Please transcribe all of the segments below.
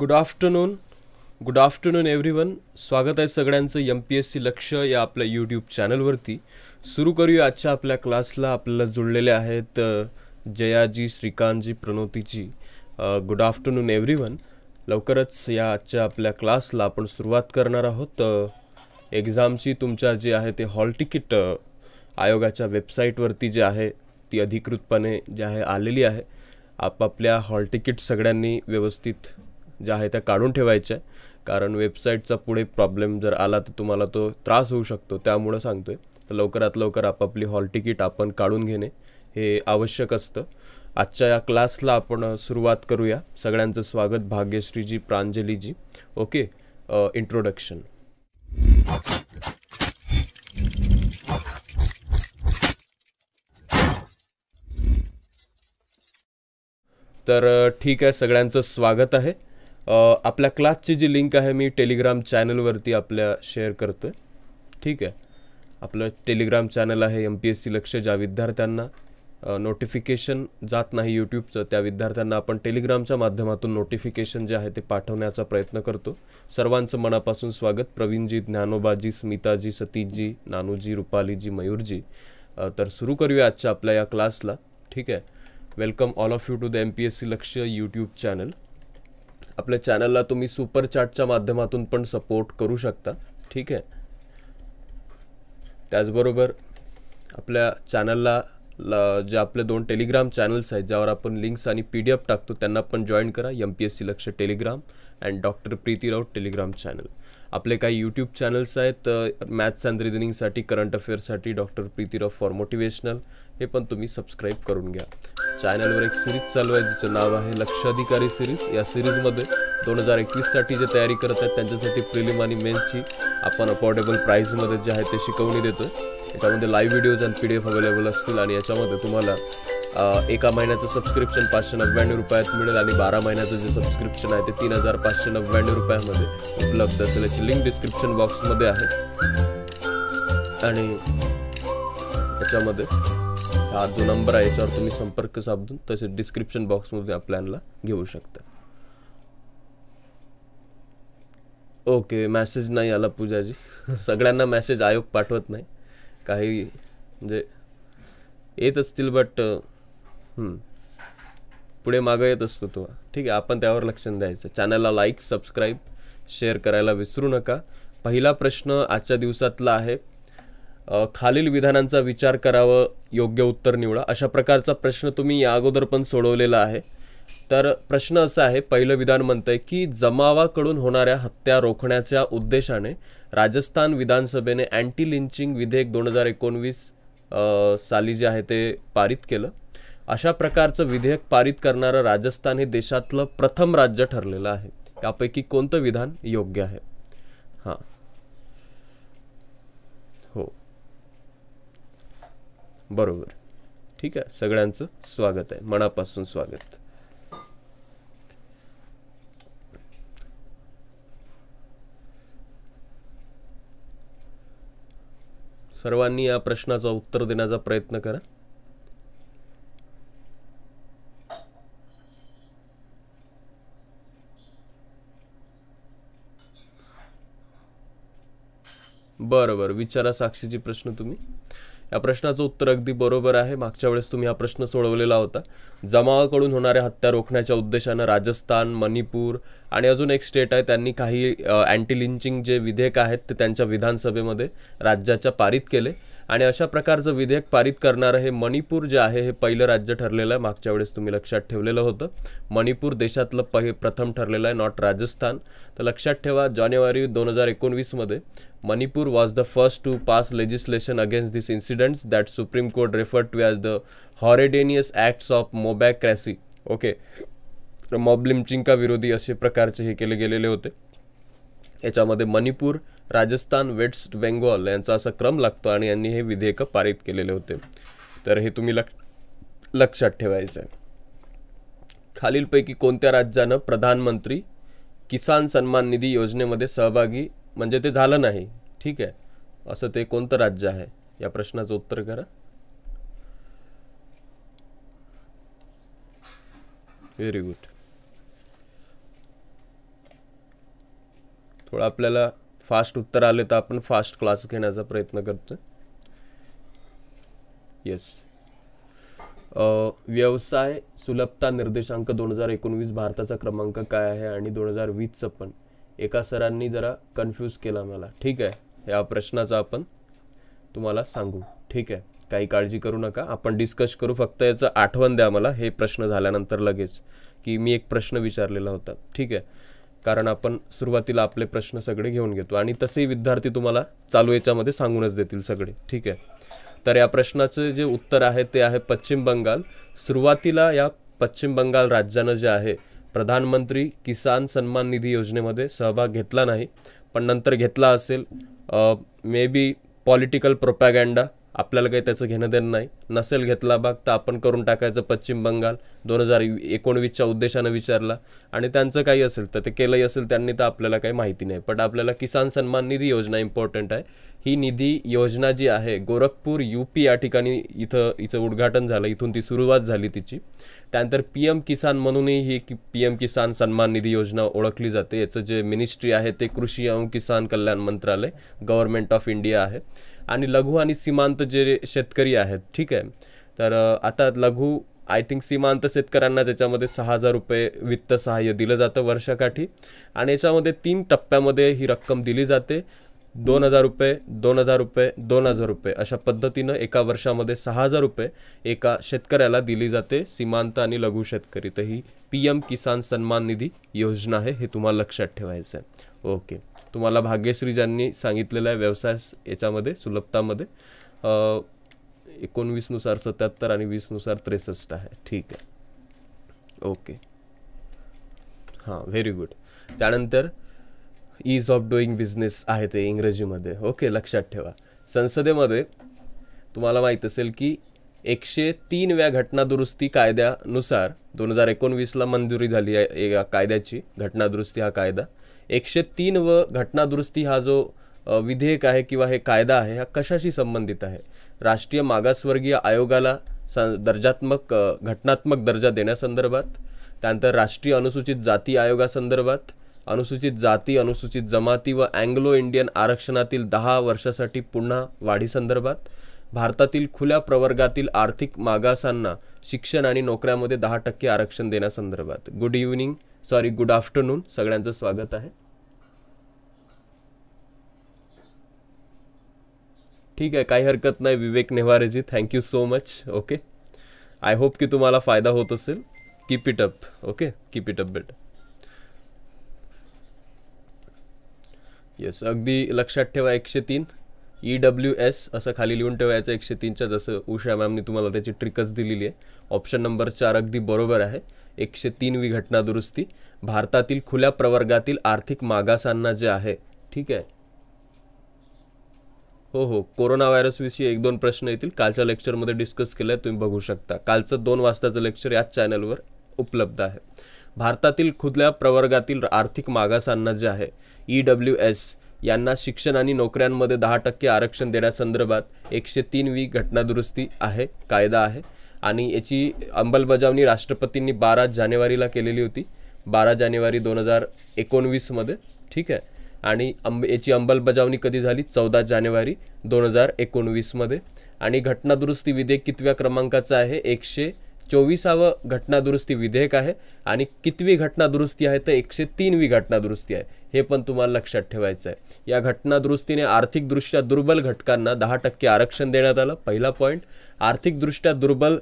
good afternoon good afternoon everyone स्वागत आहे सगळ्यांचं एम पी एस सी लक्ष या आपल्या यूट्यूब चॅनलवरती सुरू करूया आजच्या आपल्या क्लासला आपल्याला जुळलेले आहेत Jayaji Shrikantji Pranotiji good afternoon everyone लवकरच या आजच्या आपल्या क्लासला आपण सुरुवात करणार आहोत एक्झामची तुमच्या जे आहे ते हॉल तिकीट आयोगाच्या वेबसाईटवरती जे आहे ती अधिकृतपणे जे आहे आलेली आहे आपापल्या हॉल तिकीट सगळ्यांनी व्यवस्थित ज्या आहेत त्या काढून ठेवायच्या कारण वेबसाईटचा पुढे प्रॉब्लेम जर आला तर तुम्हाला तो त्रास होऊ शकतो त्यामुळं सांगतो आहे तर लवकरात लवकर आपापली हॉल तिकीट आपण काढून घेणे हे आवश्यक असतं आजच्या या क्लासला आपण सुरुवात करूया सगळ्यांचं स्वागत भाग्यश्रीजी प्रांजलीजी ओके इंट्रोडक्शन तर ठीक आहे सगळ्यांचं स्वागत आहे आपल्या क्लासची जी लिंक आहे मी टेलिग्राम चॅनलवरती आपल्या शेअर करतो आहे ठीक आहे आपलं टेलिग्राम चॅनल आहे M P S C Laksh ज्या विद्यार्थ्यांना नोटिफिकेशन जात नाही यूट्यूबचं त्या विद्यार्थ्यांना आपण टेलिग्रामच्या माध्यमातून नोटिफिकेशन जे आहे ते पाठवण्याचा प्रयत्न करतो सर्वांचं मनापासून स्वागत प्रवीणजी ज्ञानोबाजी स्मिताजी सतीशजी नानूजी रुपालीजी मयूरजी तर सुरू करूया आजच्या आपल्या या क्लासला ठीक आहे welcome all of you to the M P S C Lakshya YouTube channel आपल्या चॅनलला तुम्ही सुपर चॅटच्या माध्यमातून पण सपोर्ट करू शकता ठीक आहे त्याचबरोबर आपल्या चॅनलला जे आपले दोन टेलिग्राम चॅनल्स आहेत ज्यावर आपण लिंक्स आणि पी डी एफ टाकतो त्यांना पण जॉईन करा M P S C Laksh Telegram and doctor Preeti Raut Telegram channel आपले काही यूट्यूब चॅनल्स आहेत मॅथ्स अँड रिजनिंगसाठी करंट अफेअर्ससाठी डॉक्टर प्रीतीराव फॉर मोटिवेशनल हे पण तुम्ही सबस्क्राईब करून घ्या चॅनलवर एक सिरीज चालू आहे जिचं नाव आहे लक्षाधिकारी सिरीज या सिरीजमध्ये दोन हजार एकवीससाठी जे तयारी करत आहेत त्यांच्यासाठी प्रिलिम आणि मेन्सची आपण अफोर्डेबल प्राईजमध्ये जे आहे ते शिकवणी देतो याच्यामध्ये लाईव्ह व्हिडिओज आणि पी डी एफ अवेलेबल असतील आणि याच्यामध्ये तुम्हाला एका महिन्याचं सबस्क्रिप्शन पाचशे नव्याण्णव रुपयात मिळेल आणि बारा महिन्याचं जे सबस्क्रिप्शन आहे ते तीन हजार पाचशे नव्याण्णव रुपयामध्ये उपलब्ध असेल याची लिंक डिस्क्रिप्शन बॉक्समध्ये आहे आणि त्याच्यामध्ये हा जो नंबर आहे याच्यावर तुम्ही संपर्क साधून तसे डिस्क्रिप्शन बॉक्समध्ये प्लॅनला घेऊ शकता ओके मॅसेज नाही आला पूजाजी सगळ्यांना मॅसेज आयोग पाठवत नाही काही म्हणजे येत असतील बट पुढे मागं येत असतो तो ठीक आहे आपण त्यावर लक्ष द्यायचं चॅनलला लाईक सबस्क्राईब शेअर करायला विसरू नका पहिला प्रश्न आजच्या दिवसातला आहे खालील विधानांचा विचार करावं योग्य उत्तर निवडा अशा प्रकारचा प्रश्न तुम्ही या अगोदर पण सोडवलेला आहे तर प्रश्न असा आहे पहिलं विधान म्हणतं आहे की जमावाकडून होणाऱ्या हत्या रोखण्याच्या उद्देशाने राजस्थान विधानसभेने अँटी लिंचिंग विधेयक दोन हजार एकोणवीस साली जे आहे ते पारित केलं अशा प्रकारचं विधेयक पारित करणारं राजस्थान हे देशातलं प्रथम राज्य ठरलेलं आहे यापैकी कोणतं विधान योग्य आहे हा हो बरोबर ठीक आहे सगळ्यांचं स्वागत आहे मनापासून स्वागत सर्वांनी या प्रश्नाचं उत्तर देण्याचा प्रयत्न करा बरं बरं विचारा साक्षीजी प्रश्न तुम्ही या प्रश्नाचं उत्तर अगदी बरोबर आहे मागच्या वेळेस तुम्ही हा प्रश्न सोडवलेला होता जमावाकडून होणाऱ्या हत्या रोखण्याच्या उद्देशानं राजस्थान मणिपूर आणि अजून एक स्टेट आहे त्यांनी काही अँटी लिंचिंग जे विधेयक आहेत ते त्यांच्या विधानसभेमध्ये राज्याच्या पारित केले आणि अशा प्रकारचं विधेयक पारित करणारं हे मणिपूर जे आहे हे पहिलं राज्य ठरलेलं आहे मागच्या वेळेस तुम्ही लक्षात ठेवलेलं होतं मणिपूर देशातलं पहि प्रथम ठरलेलं आहे नॉट राजस्थान तर लक्षात ठेवा जानेवारी दोन हजार एकोणवीसमध्ये Manipur was the first to pass legislation against this incidents that Supreme Court refer to as the horrendous acts of mobocracy okay mob विरोधी असे प्रकारचे हे केले गेलेले होते याच्यामध्ये मणिपूर राजस्थान वेस्ट बेंगॉल यांचा असा क्रम लागतो आणि यांनी हे विधेयकं पारित केलेले होते तर हे तुम्ही लक्ष लक्षात ठेवायचं आहे खालीलपैकी कोणत्या राज्यानं प्रधानमंत्री किसान सन्मान निधी योजनेमध्ये सहभागी म्हणजे ते झालं नाही ठीक आहे असं ते कोणतं राज्य आहे या प्रश्नाचं उत्तर करा व्हेरी गुड थोडं आपल्याला फास्ट उत्तर आले तर आपण फास्ट क्लास घेण्याचा प्रयत्न करतो येस व्यवसाय सुलभता निर्देशांक दोन हजार एकोणवीस भारताचा क्रमांक काय आहे आणि दोन हजार वीसचं पण एका सरांनी जरा कन्फ्यूज केला मला ठीक आहे या प्रश्नाचा आपण तुम्हाला सांगू ठीक आहे काही काळजी करू नका आपण डिस्कस करू फक्त याचं आठवण द्या मला हे प्रश्न झाल्यानंतर लगेच की मी एक प्रश्न विचारलेला होता ठीक आहे कारण आपण सुरुवातीला आपले प्रश्न सगळे घेऊन घेतो आणि तसेही विद्यार्थी तुम्हाला चालू याच्यामध्ये सांगूनच देतील सगळे ठीक आहे तर या प्रश्नाचं जे उत्तर आहे ते आहे पश्चिम बंगाल सुरुवातीला या पश्चिम बंगाल राज्यानं जे आहे प्रधानमंत्री किसान सन्मान निधी योजनेमध्ये सहभाग घेतला नाही पण नंतर घेतला असेल मे बी पॉलिटिकल प्रोपॅगँडा आपल्याला काही त्याचं घेणं देणं नाही नसेल घेतला भाग तर आपण करून टाकायचं पश्चिम बंगाल दोन हजार एकोणवीसच्या उद्देशानं विचारला आणि त्यांचं काही असेल तर ते केलंही असेल त्यांनी तर आपल्याला काही माहिती नाही पण आपल्याला किसान सन्मान निधी योजना इम्पॉर्टंट आहे ही निधी योजना जी आहे गोरखपूर यू पी या ठिकाणी इथं हिचं उद्घाटन झालं इथून ती सुरुवात झाली तिची त्यानंतर पी एम किसान म्हणूनही ही की पी एम किसान सन्मान निधी योजना ओळखली जाते याचं जे मिनिस्ट्री आहे ते कृषी आणि किसान कल्याण मंत्रालय गव्हर्नमेंट ऑफ इंडिया आहे आणि लघु आणि सीमांत जे शेतकरी आहेत ठीक आहे तर आता लघु आय थिंक सीमांत शेतकऱ्यांना ज्याच्यामध्ये सहा हजार रुपये वित्त सहाय्य दिलं जातं वर्षाकाठी आणि याच्यामध्ये तीन टप्प्यामध्ये ही रक्कम दिली जाते दोन हजार रुपये दोन हजार रुपये दोन हजार रुपये अशा पद्धतीनं एका वर्षामध्ये सहा हजार रुपये एका शेतकऱ्याला दिली जाते सीमांत आणि लघु शेतकरी तर ही पी एम किसान सन्मान निधी योजना आहे हे तुम्हाला लक्षात ठेवायचं आहे ओके तुम्हाला भाग्यश्री ज्यांनी सांगितलेलं आहे व्यवसाय याच्यामध्ये सुलभतामध्ये एकोणवीसनुसार सत्याहत्तर आणि वीसनुसार त्रेसष्ट आहे ठीक आहे ओके हां व्हेरी गुड त्यानंतर ईज ऑफ डुईंग बिझनेस आहे ते इंग्रजीमध्ये ओके लक्षात ठेवा संसदेमध्ये तुम्हाला माहीत असेल की एकशे तीन व्या घटनादुरुस्ती कायद्यानुसार दोन हजार एकोणवीसला मंजुरी झाली आहे या कायद्याची घटनादुरुस्ती हा कायदा एकशे तीन व घटनादुरुस्ती हा जो विधेयक आहे किंवा हे कायदा आहे हा कशाशी संबंधित आहे राष्ट्रीय मागासवर्गीय आयोगाला सं दर्जात्मक घटनात्मक दर्जा देण्यासंदर्भात त्यानंतर राष्ट्रीय अनुसूचित जाती आयोगासंदर्भात अनुसूचित जाती अनुसूचित जमाती व अँग्लो इंडियन आरक्षणातील दहा वर्षासाठी पुन्हा वाढीसंदर्भात भारतातील खुल्या प्रवर्गातील आर्थिक मागासांना शिक्षण आणि नोकऱ्यामध्ये दहा टक्के आरक्षण देण्यासंदर्भात good evening sorry good afternoon सगळ्यांचं स्वागत आहे ठीक आहे काही हरकत नाही Vivek Nevareji thank you so much okay I hope की तुम्हाला फायदा होत असेल keep it up okay keep it up better yes अगदी लक्षात ठेवा एकशे तीन ई डब्ल्यू एस असं खाली लिहून ठेवायचं एकशे तीनच्या जसं उषा मॅमने तुम्हाला त्याची ट्रिकच दिलेली आहे ऑप्शन नंबर चार अगदी बरोबर आहे एकशे तीन वी घटना दुरुस्ती भारतातील खुल्या प्रवर्गातील आर्थिक मागासांना जे आहे ठीक आहे हो हो कोरोना व्हायरसविषयी एक दोन प्रश्न येतील कालच्या लेक्चरमध्ये डिस्कस केलं तुम्ही बघू शकता कालचं दोन वाजताचं लेक्चर याच चॅनलवर उपलब्ध आहे भारतातील खुल्या प्रवर्गातील आर्थिक मागासांना जे आहे ई डब्ल्यू एस यांना शिक्षण आणि नोकऱ्यांमध्ये दहा टक्के आरक्षण देण्यासंदर्भात एकशे तीन वी घटनादुरुस्ती आहे कायदा आहे आणि याची अंमलबजावणी राष्ट्रपतींनी बारा जानेवारीला केलेली होती बारा जानेवारी दोन हजार एकोणवीसमध्ये ठीक आहे आणि अंब याची अंमलबजावणी कधी झाली चौदा जानेवारी दोन हजार एकोणवीसमध्ये आणि घटनादुरुस्ती विधेयक कितव्या क्रमांकाचं आहे एकशे चोवीसावं घटनादुरुस्ती विधेयक आहे आणि कितवी घटनादुरुस्ती आहे तर एकशे तीनवी घटनादुरुस्ती आहे हे पण तुम्हाला लक्षात ठेवायचं आहे या घटनादुरुस्तीने आर्थिकदृष्ट्या दुर्बल घटकांना दहा टक्के आरक्षण देण्यात आलं पहिला पॉईंट आर्थिकदृष्ट्या दुर्बल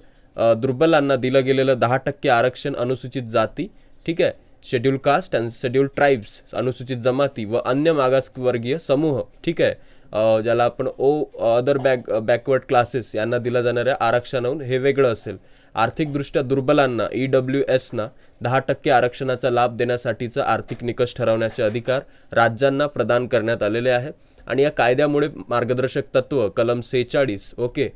दुर्बलांना दिलं गेलेलं दहा टक्के आरक्षण अनुसूचित जाती ठीक आहे schedule caste and schedule tribes अनुसूचित जमाती व अन्य मागासवर्गीय समूह ठीक आहे ज्याला आपण O other back backward classes यांना दिल्या जाणाऱ्या आरक्षणाहून हे वेगळं असेल आर्थिकदृष्ट्या दुर्बलांना ई e डब्ल्यू एसना दहा टक्के आरक्षणाचा लाभ देण्यासाठीचा आर्थिक निकष ठरवण्याचे अधिकार राज्यांना प्रदान करण्यात आलेले आहे आणि या कायद्यामुळे मार्गदर्शक तत्त्व कलम सेहेचाळीस ओके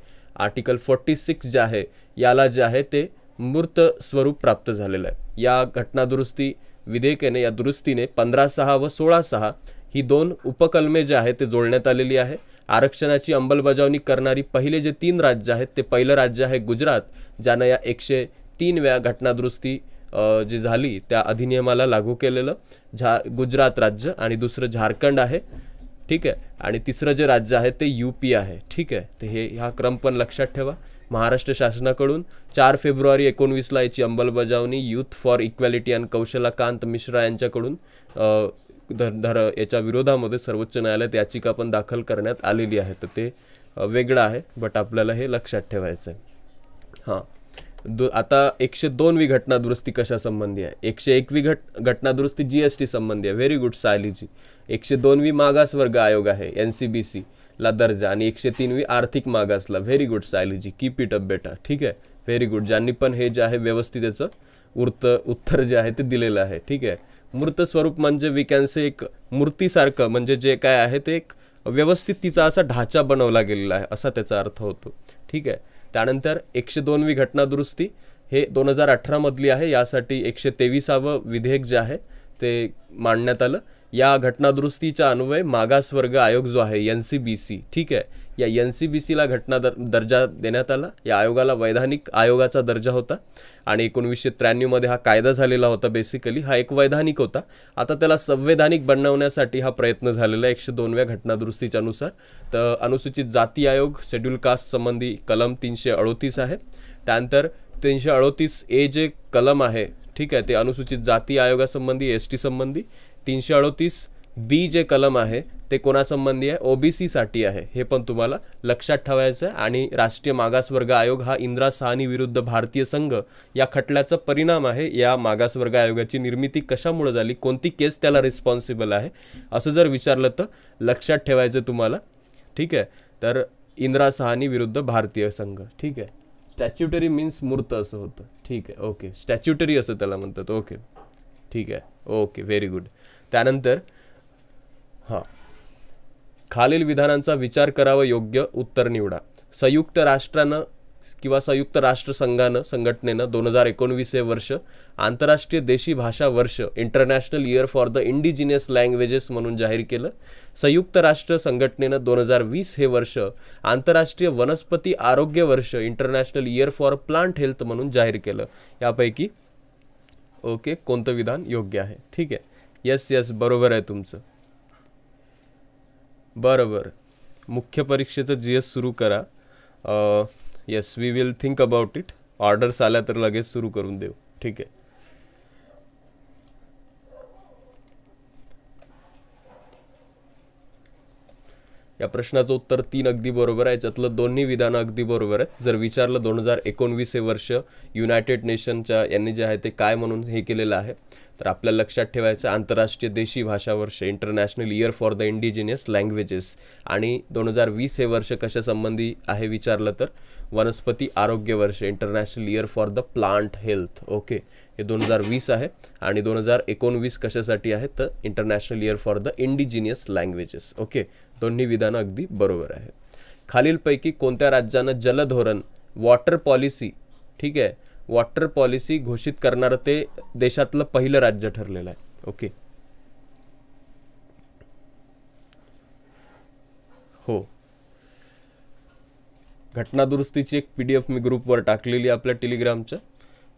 आर्टिकल फोर्टी सिक्स जे आहे याला जे आहे ते मूर्त स्वरूप प्राप्त झालेलं आहे या घटनादुरुस्ती विधेयकेने या दुरुस्तीने पंधरा सहा व सोळा सहा ही दोन उपकलमे जे आहे ते जोडण्यात आलेली आहे आरक्षणाची अंमलबजावणी करणारी पहिले जे तीन राज्य आहेत ते पहिलं राज्य आहे गुजरात ज्यानं या एकशे तीन घटनादुरुस्ती जी झाली त्या अधिनियमाला लागू केलेलं झा गुजरात राज्य आणि दुसरं झारखंड आहे ठीक आहे आणि तिसरं जे राज्य आहे ते यू पी आहे ठीक आहे ते हे हा क्रम पण लक्षात ठेवा महाराष्ट्र शासनाकडून चार फेब्रुवारी एकोणवीसला याची अंमलबजावणी youth for equality and Kaushalakant Mishra यांच्याकडून धर याच्या विरोधामध्ये सर्वोच्च न्यायालयात याचिका पण दाखल करण्यात आलेली आहे तर ते वेगळं आहे बट आपल्याला हे लक्षात ठेवायचं आहे हां दु आता एकशे दोनवी घटना दुरुस्ती संबंधी आहे एकशे एकवी घट घटना दुरुस्ती जी एस टी संबंधी आहे व्हेरी गुड सायलीजी एकशे दोनवी वर्ग आयोग आहे एन सी बी ला दर्जा आणि एकशे तीनवी आर्थिक मागासला very good Sayliji keep it up बेटा ठीक आहे व्हेरी गुड ज्यांनी पण हे जे आहे व्यवस्थित त्याचं उत्तर जे आहे ते दिलेलं आहे ठीक आहे मूर्त स्वरूप म्हणजे वी कॅन से एक मूर्तीसारखं म्हणजे जे काय आहे ते एक व्यवस्थित तिचा असा ढाचा बनवला गेलेला आहे असा त्याचा अर्थ होतो ठीक आहे त्यानंतर एकशे दोनवी घटनादुरुस्ती हे दोन हजार अठरामधली आहे यासाठी एकशे तेवीसावं विधेयक जे आहे ते मांडण्यात आलं या घटनादुरुस्तीच्या अन्वये मागासवर्ग आयोग जो आहे एन सी बी सी ठीक आहे या एन सी बी सीला घटना दर दर्जा देण्यात आला या आयोगाला वैधानिक आयोगाचा दर्जा होता आणि एकोणवीसशे त्र्याण्णवमध्ये हा कायदा झालेला होता बेसिकली हा एक वैधानिक होता आता त्याला संवैधानिक बनवण्यासाठी हा प्रयत्न झालेला एकशे दोनव्या घटनादुरुस्तीच्यानुसार तर अनुसूचित जाती आयोग शेड्यूल कास्ट संबंधी कलम तीनशे अडोतीस आहे त्यानंतर तीनशे अडोतीस ए जे कलम आहे ठीक आहे ते अनुसूचित जाती आयोगासंबंधी एस टी संबंधी तीनशे अडोतीस बी जे कलम आहे ते कोणासंबंधी आहे ओबीसीसाठी आहे हे पण तुम्हाला लक्षात ठेवायचं आहे आणि राष्ट्रीय मागासवर्ग आयोग हा इंदिरा साहनी विरुद्ध भारतीय संघ या खटल्याचा परिणाम आहे या मागासवर्ग आयोगाची निर्मिती कशामुळे झाली कोणती केस त्याला रिस्पॉन्सिबल आहे असं जर विचारलं तर लक्षात ठेवायचं तुम्हाला ठीक आहे तर इंदिरा साहनी विरुद्ध भारतीय संघ ठीक आहे स्टॅच्युटरी मीन्स मूर्त असं होतं ठीक आहे ओके स्टॅच्युटरी असं त्याला म्हणतात ओके ठीक आहे ओके व्हेरी गुड त्यानंतर हां खालील विधानांचा विचार करावा योग्य उत्तर निवडा संयुक्त राष्ट्रानं किंवा संयुक्त राष्ट्रसंघानं संघटनेनं दोन हजार एकोणवीस हे वर्ष आंतरराष्ट्रीय देशी भाषा वर्ष international year for the indigenous languages म्हणून जाहीर केलं संयुक्त राष्ट्र संघटनेनं दोन हजार वीस हे वर्ष आंतरराष्ट्रीय वनस्पती आरोग्य वर्ष international year for plant health म्हणून जाहीर केलं यापैकी ओके कोणतं विधान योग्य आहे ठीक आहे यस यस बरोबर आहे तुमचं बरं बरं मुख्य परीक्षेचं जी एस सुरू करा yes we will think about it orders आल्या तर लगेच सुरू करून देऊ ठीक आहे या प्रश्नाचं उत्तर तीन अगदी बरोबर आहे याच्यातलं दोन्ही विधानं अगदी बरोबर आहे जर विचारलं दोन हजार एकोणवीस हे वर्ष युनायटेड नेशनच्या यांनी जे आहे ते काय म्हणून हे केलेलं आहे तर आपल्या लक्षात ठेवायचं आंतरराष्ट्रीय देशी भाषा वर्ष international year for the indigenous languages आणि दोन हजार वीस हे वर्ष कशासंबंधी आहे विचारलं तर वनस्पती आरोग्य वर्ष international year for the plant health okay हे दोन हजार वीस आहे आणि दोन हजार एकोणवीस कशासाठी आहे तर international year for the indigenous languages okay दोन्ही विधानं अगदी बरोबर आहे खालीलपैकी कोणत्या राज्यानं जलधोरण वॉटर पॉलिसी ठीक आहे वॉटर पॉलिसी घोषित करणारं ते देशातलं पहिलं राज्य ठरलेलं आहे ओके हो घटनादुरुस्तीची एक पी डी एफ मी ग्रुपवर टाकलेली आपल्या टेलिग्रामच्या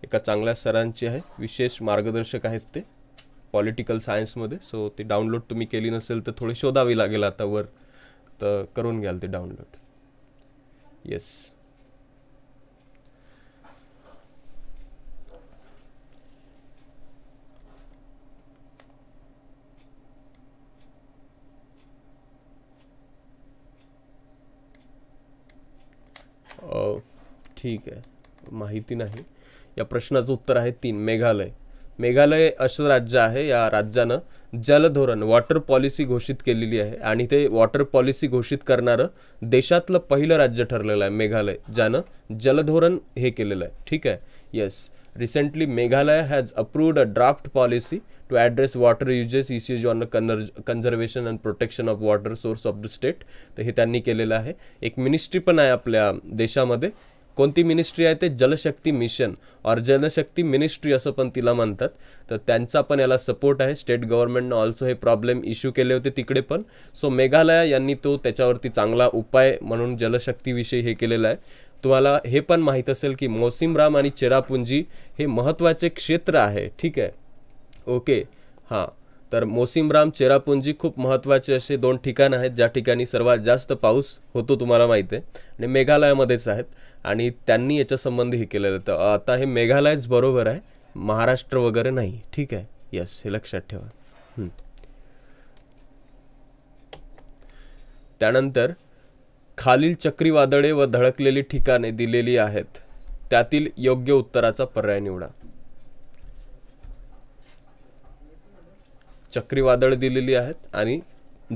एका चांगल्या सरांची आहे विशेष मार्गदर्शक आहेत ते पॉलिटिकल सायन्समध्ये सो ती डाउनलोड तुम्ही केली नसेल तर थोडी शोधावी लागेल आता वर तर करून घ्याल ते डाउनलोड येस ठीक आहे माहिती नाही या प्रश्नाचं उत्तर आहे तीन मेघालय मेघालय असं राज्य आहे या राज्यानं जलधोरण वॉटर पॉलिसी घोषित केलेली आहे आणि ते वॉटर पॉलिसी घोषित करणारं देशातलं पहिलं राज्य ठरलेलं आहे मेघालय ज्यानं जलधोरण हे केलेलं आहे ठीक आहे yes recently Meghalaya has approved a draft policy to address water uses issues on कनर conservation and protection of water source of the state तर हे त्यांनी केलेलं आहे एक मिनिस्ट्री पण आहे आपल्या देशामध्ये कोणती मिनिस्ट्री आहे ते जलशक्ती मिशन और जलशक्ती मिनिस्ट्री असं पण तिला म्हणतात तर त्यांचा पण याला सपोर्ट आहे स्टेट गव्हर्नमेंटनं ऑल्सो हे प्रॉब्लेम इश्यू केले होते तिकडे पण सो मेघालया यांनी तो त्याच्यावरती चांगला उपाय म्हणून जलशक्तीविषयी हे केलेलं आहे तुम्हाला हे पण माहीत असेल की मोसिमराम आणि चेरापुंजी हे महत्त्वाचे क्षेत्र आहे ठीक आहे ओके हां तर मोसिमराम चेरापुंजी खूप महत्त्वाचे असे दोन ठिकाणं आहेत ज्या ठिकाणी सर्वात जास्त पाऊस होतो तुम्हाला माहीत आहे आणि मेघालयामध्येच आहेत आणि त्यांनी याच्यासंबंधी हे केलेलं तर आता हे मेघालयच बरोबर आहे महाराष्ट्र वगैरे नाही ठीक आहे यस हे लक्षात ठेवा त्यानंतर खालील चक्रीवादळे व धडकलेली ठिकाणे दिलेली आहेत त्यातील योग्य उत्तराचा पर्याय निवडा चक्रीवादळ दिलेली आहेत आणि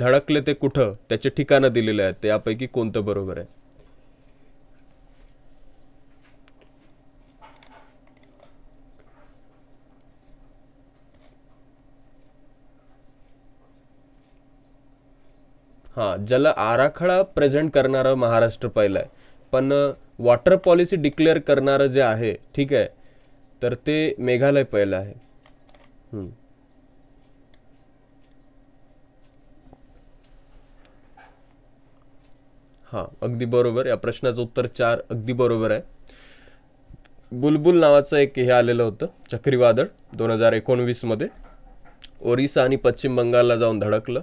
धडकले ते कुठं त्याचे ठिकाणं दिलेले आहेत त्यापैकी कोणतं बरोबर आहे हां ज्याला आराखडा प्रेझेंट करणारं महाराष्ट्र पहिलं आहे पण वॉटर पॉलिसी डिक्लेअर करणारं जे आहे ठीक आहे तर ते मेघालय पहिलं आहे हां अगदी बरोबर या प्रश्नाचं उत्तर चार अगदी बरोबर आहे बुलबुल नावाचं एक हे आलेलं होतं चक्रीवादळ दोन हजार एकोणवीसमध्ये ओरिसा आणि पश्चिम बंगालला जाऊन धडकलं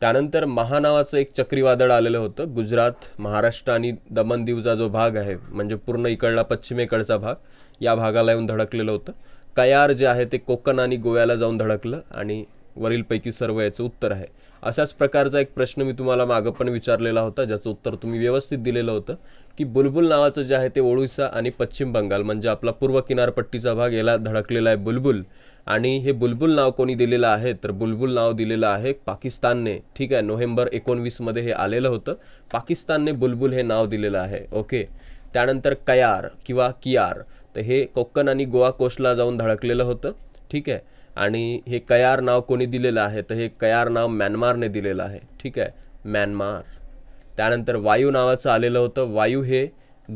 त्यानंतर महानावाचं एक चक्रीवादळ आलेलं होतं गुजरात महाराष्ट्र आणि दमन जो भाग आहे म्हणजे पूर्ण इकडला पश्चिमेकडचा भाग या भागाला येऊन धडकलेलं होतं कयार जे आहे ते कोकण आणि गोव्याला जाऊन धडकलं आणि वरीलपैकी सर्व याचं उत्तर आहे अशाच प्रकारचा एक प्रश्न मी तुम्हाला मागं पण विचारलेला होता ज्याचं उत्तर तुम्ही व्यवस्थित दिलेलं होतं की बुलबुल नावाचं जे आहे ते ओडिसा आणि पश्चिम बंगाल म्हणजे आपला पूर्व किनारपट्टीचा भाग याला धडकलेला आहे बुलबुल आणि हे बुलबुल नाव कोणी दिलेलं आहे तर बुलबुल नाव दिलेलं आहे पाकिस्तानने ठीक आहे नोव्हेंबर एकोणवीसमध्ये हे आलेलं होतं पाकिस्तानने बुलबुल हे नाव दिलेलं आहे ओके त्यानंतर कयार किंवा कियार तर हे कोकण आणि गोवा कोस्टला जाऊन धडकलेलं होतं ठीक आहे आणि हे कयार नाव कोणी दिलेलं आहे तर हे कयार नाव म्यानमारने दिलेलं आहे ठीक आहे म्यानमार त्यानंतर वायू नावाचं आलेलं होतं वायू हे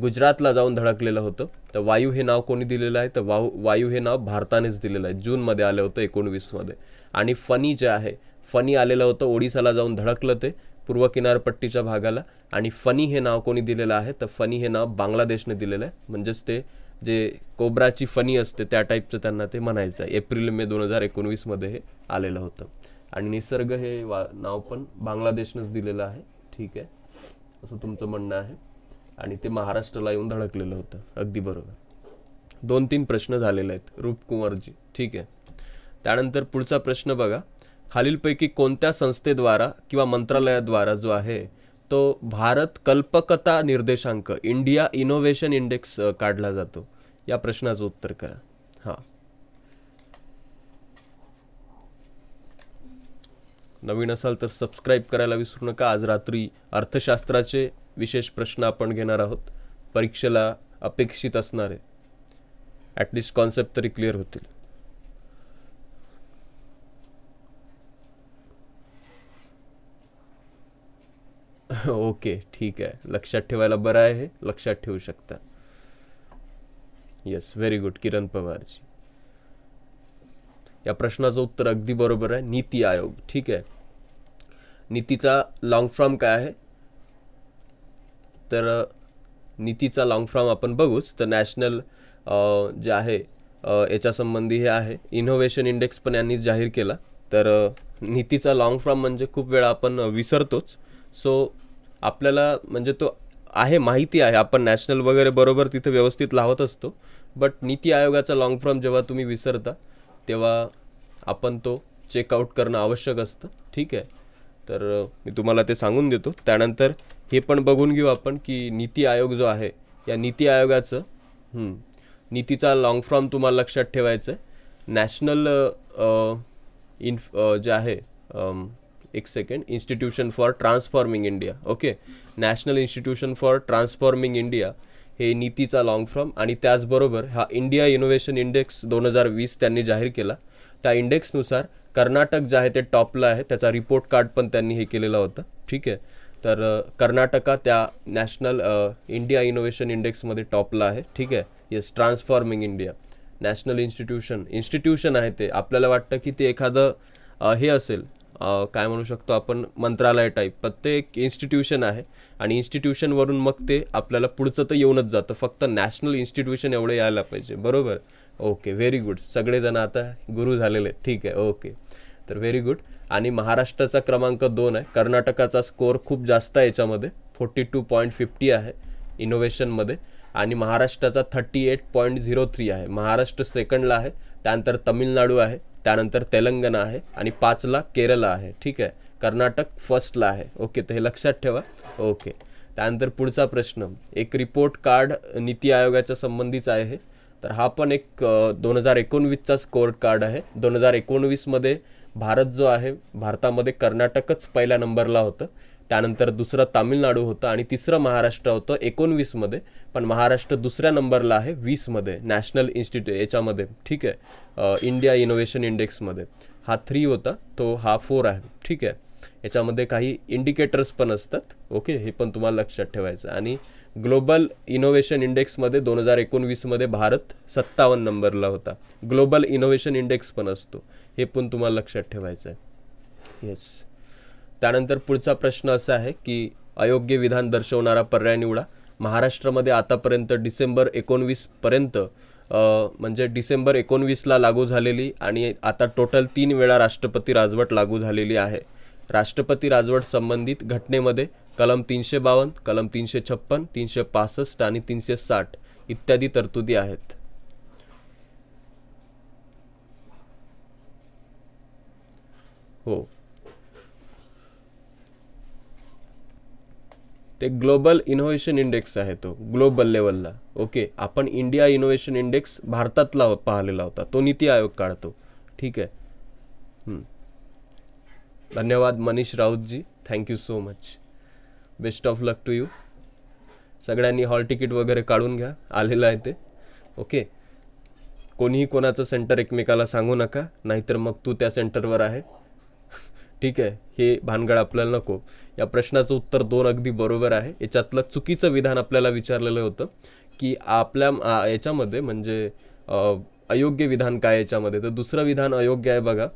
गुजरातला जाऊन धडकलेलं होतं तर वायू हे नाव कोणी दिलेलं आहे तर वाहू वायू हे नाव भारतानेच दिलेलं आहे जूनमध्ये आलं होतं एकोणवीसमध्ये आणि फनी जे आहे फनी आलेलं होतं ओडिसाला जाऊन धडकलं ते पूर्व किनारपट्टीच्या भागाला आणि फनी हे नाव कोणी दिलेलं आहे तर फनी हे नाव बांगलादेशने दिलेलं आहे म्हणजेच ते जे कोब्राची फनी असते त्या टाईपचं त्यांना ते म्हणायचं आहे एप्रिल मे दोन हजार एकोणवीसमध्ये हे आलेलं होतं आणि निसर्ग हे वा नाव पण बांगलादेशनंच दिलेलं आहे ठीक आहे असं तुमचं म्हणणं आहे आणि ते महाराष्ट्राला येऊन धडकलेलं होतं अगदी बरोबर दोन तीन प्रश्न झालेले आहेत रूपकुंवरजी ठीक आहे त्यानंतर पुढचा प्रश्न बघा खालीलपैकी कोणत्या संस्थेद्वारा किंवा मंत्रालयाद्वारा जो आहे तो भारत कल्पकता निर्देशांक इंडिया इनोव्हेशन इंडेक्स काढला जातो या प्रश्नाचं उत्तर करा हा नवीन असाल तर सबस्क्राईब करायला विसरू नका आज रात्री अर्थशास्त्राचे विशेष प्रश्न आपण घेणार आहोत परीक्षेला अपेक्षित असणारे ॲटलिस्ट कॉन्सेप्ट तरी क्लिअर होतील ओके ठीक आहे लक्षात ठेवायला बरं आहे लक्षात ठेवू शकता yes very good Kiran Pawar ji या प्रश्नाचं उत्तर अगदी बरोबर आहे नीती आयोग ठीक आहे नीतीचा लाँग फॉर्म काय आहे तर नीतीचा लाँग फॉर्म आपण बघूच तर नॅशनल जे आहे याच्या संबंधी हे आहे इनोव्हेशन इंडेक्स पण यांनीच जाहीर केला तर नीतीचा लाँग फॉर्म म्हणजे खूप वेळा आपण विसरतोच सो आपल्याला म्हणजे तो आहे माहिती आहे आपण नॅशनल वगैरे बरोबर तिथे व्यवस्थित लावत असतो बट नीती आयोगाचा लाँग फॉर्म जेव्हा तुम्ही विसरता तेव्हा आपण तो चेकआउट करणं आवश्यक असतं ठीक आहे तर मी तुम्हाला ते सांगून देतो त्यानंतर हे पण बघून घेऊ आपण की नीती आयोग जो आहे या नीती आयोगाचं नीतीचा लाँग फॉर्म तुम्हाला लक्षात ठेवायचं आहे नॅशनल इन्फ जे आहे एक second institution for transforming India okay national institution for transforming India हे नीतीचा लाँग फॉर्म आणि त्याचबरोबर हा इंडिया इनोव्हेशन इंडेक्स दोन हजार वीस त्यांनी जाहीर केला त्या इंडेक्सनुसार कर्नाटक जे आहे ते टॉपला आहे त्याचा रिपोर्ट कार्ड पण त्यांनी हे केलेला होता ठीक आहे तर कर्नाटका त्या नॅशनल इंडिया इनोव्हेशन इंडेक्समध्ये टॉपला आहे ठीक आहे yes transforming India national institution institution आहे ते आपल्याला वाटतं की ते एखादं हे असेल काय म्हणू शकतो आपण मंत्रालय टाईप प्रत्येक इन्स्टिट्यूशन आहे आणि इन्स्टिट्यूशनवरून मग ते आपल्याला पुढचं तर येऊनच जातं फक्त नॅशनल इन्स्टिट्यूशन एवढं यायला पाहिजे बरोबर ओके व्हेरी गुड सगळेजण आता गुरु झालेले ठीक आहे ओके तर व्हेरी गुड आणि महाराष्ट्राचा क्रमांक दोन आहे कर्नाटकाचा स्कोअर खूप जास्त आहे याच्यामध्ये फोर्टी टू पॉईंट फिफ्टी आहे इनोव्हेशनमध्ये आणि महाराष्ट्राचा thirty eight point zero three आहे महाराष्ट्र सेकंडला आहे त्यानंतर तमिळनाडू आहे त्यानंतर तेलंगणा आहे आणि पाचला केरळ आहे ठीक आहे कर्नाटक फर्स्टला आहे ओके तर हे लक्षात ठेवा ओके त्यानंतर पुढचा प्रश्न एक रिपोर्ट कार्ड नीती आयोगाच्या संबंधीच आहे तर हा पण एक दोन हजार एकोणवीसचा स्कोअर कार्ड आहे दोन हजार एकोणवीसमध्ये भारत जो आहे भारतामध्ये कर्नाटकच पहिल्या नंबरला होतं त्यानंतर दुसरं तामिळनाडू होतं आणि तिसरं महाराष्ट्र होतं एकोणवीसमध्ये पण महाराष्ट्र दुसऱ्या नंबरला आहे वीसमध्ये नॅशनल इन्स्टिट्यू याच्यामध्ये ठीक आहे इंडिया इनोव्हेशन इंडेक्समध्ये हा थ्री होता तो हा फोर आहे ठीक आहे याच्यामध्ये काही इंडिकेटर्स पण असतात ओके हे पण तुम्हाला लक्षात ठेवायचं आणि ग्लोबल इनोव्हेशन इंडेक्समध्ये दोन हजार एकोणवीसमध्ये भारत सत्तावन्न नंबरला होता ग्लोबल इनोव्हेशन इंडेक्स पण असतो हे पण तुम्हाला लक्षात ठेवायचं आहे येस त्यानंतर पुढचा प्रश्न असा आहे की अयोग्य विधान दर्शवणारा पर्याय निवडा महाराष्ट्रामध्ये आतापर्यंत डिसेंबर एकोणवीसपर्यंत म्हणजे डिसेंबर एकोणवीसला लागू झालेली आणि आता टोटल तीन वेळा राष्ट्रपती राजवट लागू झालेली आहे राष्ट्रपती राजवट संबंधित घटनेमध्ये कलम तीनशे बावन्न कलम तीनशे छप्पन तीनशे पासष्ट आणि तीनशे साठ इत्यादी तरतुदी आहेत हो ते ग्लोबल इनोव्हेशन इंडेक्स आहे तो ग्लोबल लेवलला ओके आपण इंडिया इनोव्हेशन इंडेक्स भारतातला पाहिलेला होता तो नीती आयोग काढतो ठीक आहे धन्यवाद Manish Rautji thank you so much best of luck to you सगळ्यांनी हॉल तिकीट वगैरे काढून घ्या आलेलं आहे ते ओके कोणीही कोणाचं सेंटर एकमेकाला सांगू नका नाहीतर मग तू त्या सेंटरवर आहे ठीक आहे हे भानगड आपल्याला नको या प्रश्नाचं उत्तर दोन अगदी बरोबर आहे याच्यातलं चुकीचं विधान आपल्याला विचारलेलं होतं की आपल्या याच्यामध्ये म्हणजे अयोग्य विधान काय याच्यामध्ये तर दुसरं विधान अयोग्य आहे बघा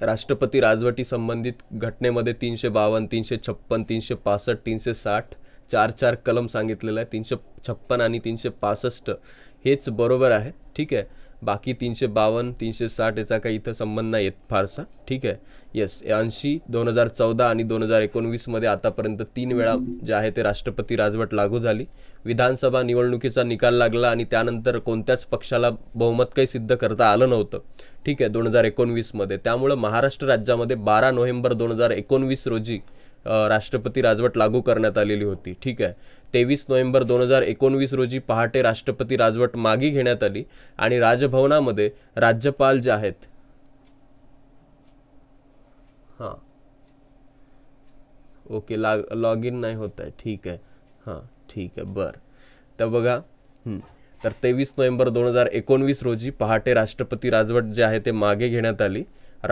राष्ट्रपती राजवटी संबंधित घटनेमध्ये तीनशे बावन्न तीनशे छप्पन तीनशे पासष्ट तीनशे साठ चार चार कलम सांगितलेलं आहे तीनशे छप्पन आणि तीनशे पासष्ट हेच बरोबर आहे ठीक आहे बाकी तीनशे बावन्न तीनशे साठ याचा काही इथं संबंध नाही आहेत फारसा ठीक आहे येस ऐंशी दोन हजार चौदा आणि दोन हजार एकोणवीसमध्ये आतापर्यंत तीन वेळा जे आहे ते राष्ट्रपती राजवट लागू झाली विधानसभा निवडणुकीचा निकाल लागला आणि त्यानंतर कोणत्याच पक्षाला बहुमत काही सिद्ध करता आलं नव्हतं ठीक आहे दोन हजार एकोणवीसमध्ये त्यामुळं महाराष्ट्र राज्यामध्ये बारा नोव्हेंबर दोन हजार एकोणवीस रोजी राष्ट्रपती राजवट लागू करण्यात आलेली होती ठीक आहे तेवीस नोव्हेंबर दोन हजार एकोणवीस रोजी पहाटे राष्ट्रपती राजवट मागे घेण्यात आली आणि राजभवनामध्ये राज्यपाल जे आहेत हां ओके लॉग लॉग इन नाही होत आहे ठीक आहे हां ठीक आहे बरं तर बघा तर तेवीस नोव्हेंबर दोन हजार एकोणवीस रोजी पहाटे राष्ट्रपती राजवट जे आहे ते मागे घेण्यात आली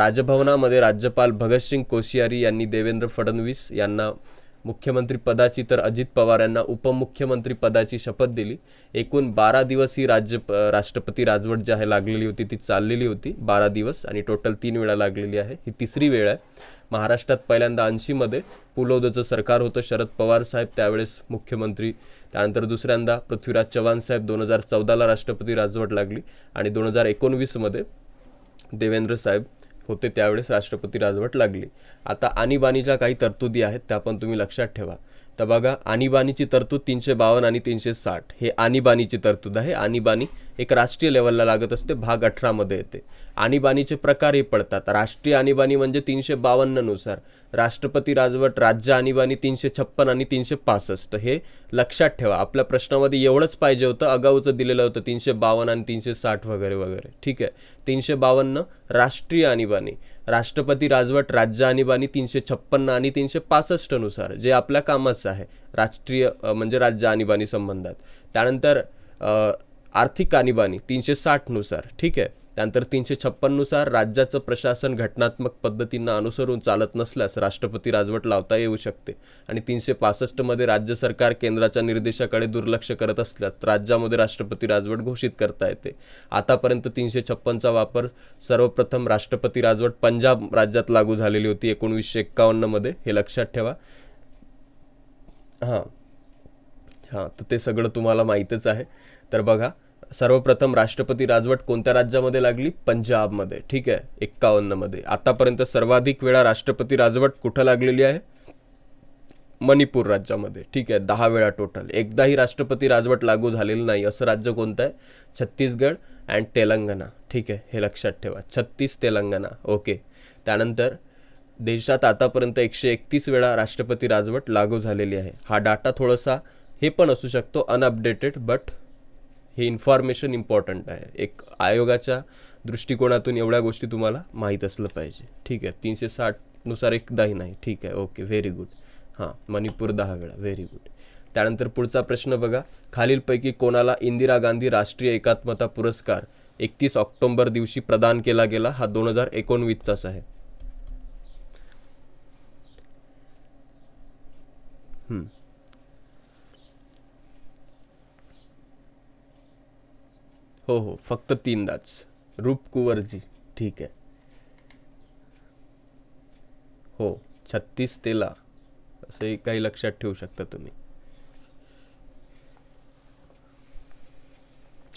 राजभवनामध्ये राज्यपाल भगतसिंग कोश्यारी यांनी देवेंद्र फडणवीस यांना मुख्यमंत्रीपदाची तर अजित पवार यांना उपमुख्यमंत्रीपदाची शपथ दिली एकूण बारा दिवस ही राज्य राष्ट्रपती राजवट जी आहे लागलेली होती ती चाललेली होती बारा दिवस आणि टोटल तीन वेळा लागलेली आहे ही तिसरी वेळ आहे महाराष्ट्रात पहिल्यांदा ऐंशीमध्ये पुलोदचं सरकार होतं शरद पवार साहेब त्यावेळेस मुख्यमंत्री त्यानंतर दुसऱ्यांदा पृथ्वीराज चव्हाण साहेब दोन हजार चौदाला राष्ट्रपती राजवट लागली आणि दोन हजार एकोणवीसमध्ये देवेंद्र साहेब होते त्यावेळेस राष्ट्रपती राजवट लागली आता आणीबाणीच्या काही तरतुदी आहेत त्या पण तुम्ही लक्षात ठेवा तर बघा आणीबाणीची तरतूद तीनशे बावन्न आणि तीनशे साठ हे आणीबाणीची तरतूद आहे आणीबाणी एक राष्ट्रीय लेवलला लागत असते भाग अठरामध्ये येते आणीबाणीचे प्रकारही पडतात राष्ट्रीय आणीबाणी म्हणजे तीनशे बावन्ननुसार राष्ट्रपती राजवट राज्य आणीबाणी तीनशे छप्पन आणि तीनशे पासष्ट हे लक्षात ठेवा आपल्या प्रश्नामध्ये एवढंच पाहिजे होतं अगाऊचं दिलेलं होतं तीनशे बावन्न आणि तीनशे साठ वगैरे वगैरे ठीक आहे तीनशे बावन्न राष्ट्रीय आणीबाणी राष्ट्रपती राजवट राज्य आणीबाणी तीनशे छप्पन्न आणि तीनशे पासष्टनुसार जे आपल्या कामाचं आहे राष्ट्रीय म्हणजे राज्य आणीबाणी संबंधात त्यानंतर आर्थिक कानिबानी तीनशे साठनुसार ठीक आहे त्यानंतर तीनशे छप्पननुसार राज्याचं प्रशासन घटनात्मक पद्धतींना अनुसरून चालत नसल्यास राष्ट्रपती राजवट लावता येऊ शकते आणि तीनशे पासष्टमध्ये राज्य सरकार केंद्राच्या निर्देशाकडे दुर्लक्ष करत असल्यास राज्यामध्ये राष्ट्रपती राजवट घोषित करता येते आतापर्यंत तीनशे छप्पनचा वापर सर्वप्रथम राष्ट्रपती राजवट पंजाब राज्यात लागू झालेली होती एकोणवीसशे एक्कावन्नमध्ये हे लक्षात ठेवा हां हां तर ते सगळं तुम्हाला माहीतच आहे तर बघा सर्वप्रथम राष्ट्रपती राजवट कोणत्या राज्यामध्ये लागली पंजाबमध्ये ठीक आहे एक्कावन्नमध्ये आतापर्यंत सर्वाधिक वेळा राष्ट्रपती राजवट कुठं लागलेली आहे मणिपूर राज्यामध्ये ठीक आहे दहा वेळा टोटल एकदाही राष्ट्रपती राजवट लागू झालेलं नाही असं राज्य कोणतं आहे छत्तीसगड अँड तेलंगणा ठीक आहे हे लक्षात ठेवा छत्तीस तेलंगणा ओके त्यानंतर देशात आतापर्यंत एकशे एकतीस वेळा राष्ट्रपती राजवट लागू झालेली आहे हा डाटा थोडासा हे पण असू शकतो अनअपडेटेड बट हे इन्फॉर्मेशन इम्पॉर्टंट आहे एक आयोगाच्या दृष्टिकोनातून एवढ्या गोष्टी तुम्हाला माहीत असलं पाहिजे ठीक आहे तीनशे साठनुसार एकदाही नाही ठीक आहे ओके व्हेरी गुड हां मणिपूर दहा वेळा व्हेरी गुड त्यानंतर पुढचा प्रश्न बघा खालीलपैकी कोणाला इंदिरा गांधी राष्ट्रीय एकात्मता पुरस्कार एकतीस ऑक्टोंबर दिवशी प्रदान केला गेला हा दोन हजार एकोणवीसचाच आहे हो हो फक्त तीनदाच जी ठीक आहे हो छत्तीस तेला असे काही लक्षात ठेवू शकता तुम्ही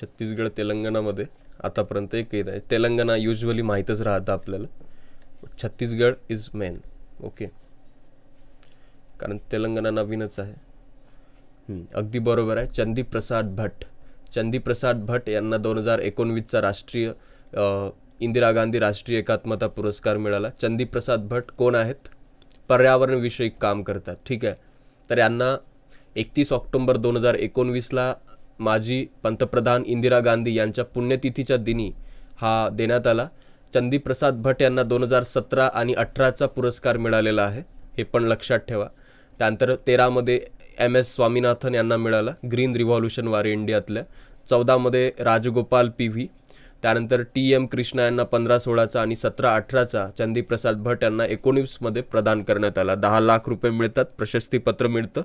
छत्तीसगड तेलंगणामध्ये आतापर्यंत एकही नाही तेलंगणा युजली माहीतच राहतं आपल्याला छत्तीसगड इज मेन ओके कारण तेलंगणा नवीनच आहे अगदी बरोबर आहे चंदीप्रसाद भट्ट चंदीप्रसाद भट यांना दोन हजार एकोणवीसचा राष्ट्रीय इंदिरा गांधी राष्ट्रीय एकात्मता पुरस्कार मिळाला चंदीप्रसाद भट कोण आहेत पर्यावरणविषयक काम करतात ठीक आहे तर यांना एकतीस ऑक्टोंबर दोन हजार एकोणवीसला माजी पंतप्रधान इंदिरा गांधी यांच्या पुण्यतिथीच्या दिनी हा देण्यात आला चंदीप्रसाद भट यांना दोन हजार सतरा आणि अठराचा पुरस्कार मिळालेला आहे हे पण लक्षात ठेवा त्यानंतर तेरामध्ये एम एस स्वामीनाथन यांना मिळाला ग्रीन रिव्हॉल्युशन वारे इंडियातल्या चौदामध्ये राजगोपाल पी व्ही त्यानंतर टी एम कृष्णा यांना पंधरा सोळाचा आणि सतरा अठराचा चंदीप्रसाद भट यांना एकोणीसमध्ये प्रदान करण्यात आला दहा लाख रुपये मिळतात प्रशस्तीपत्र मिळतं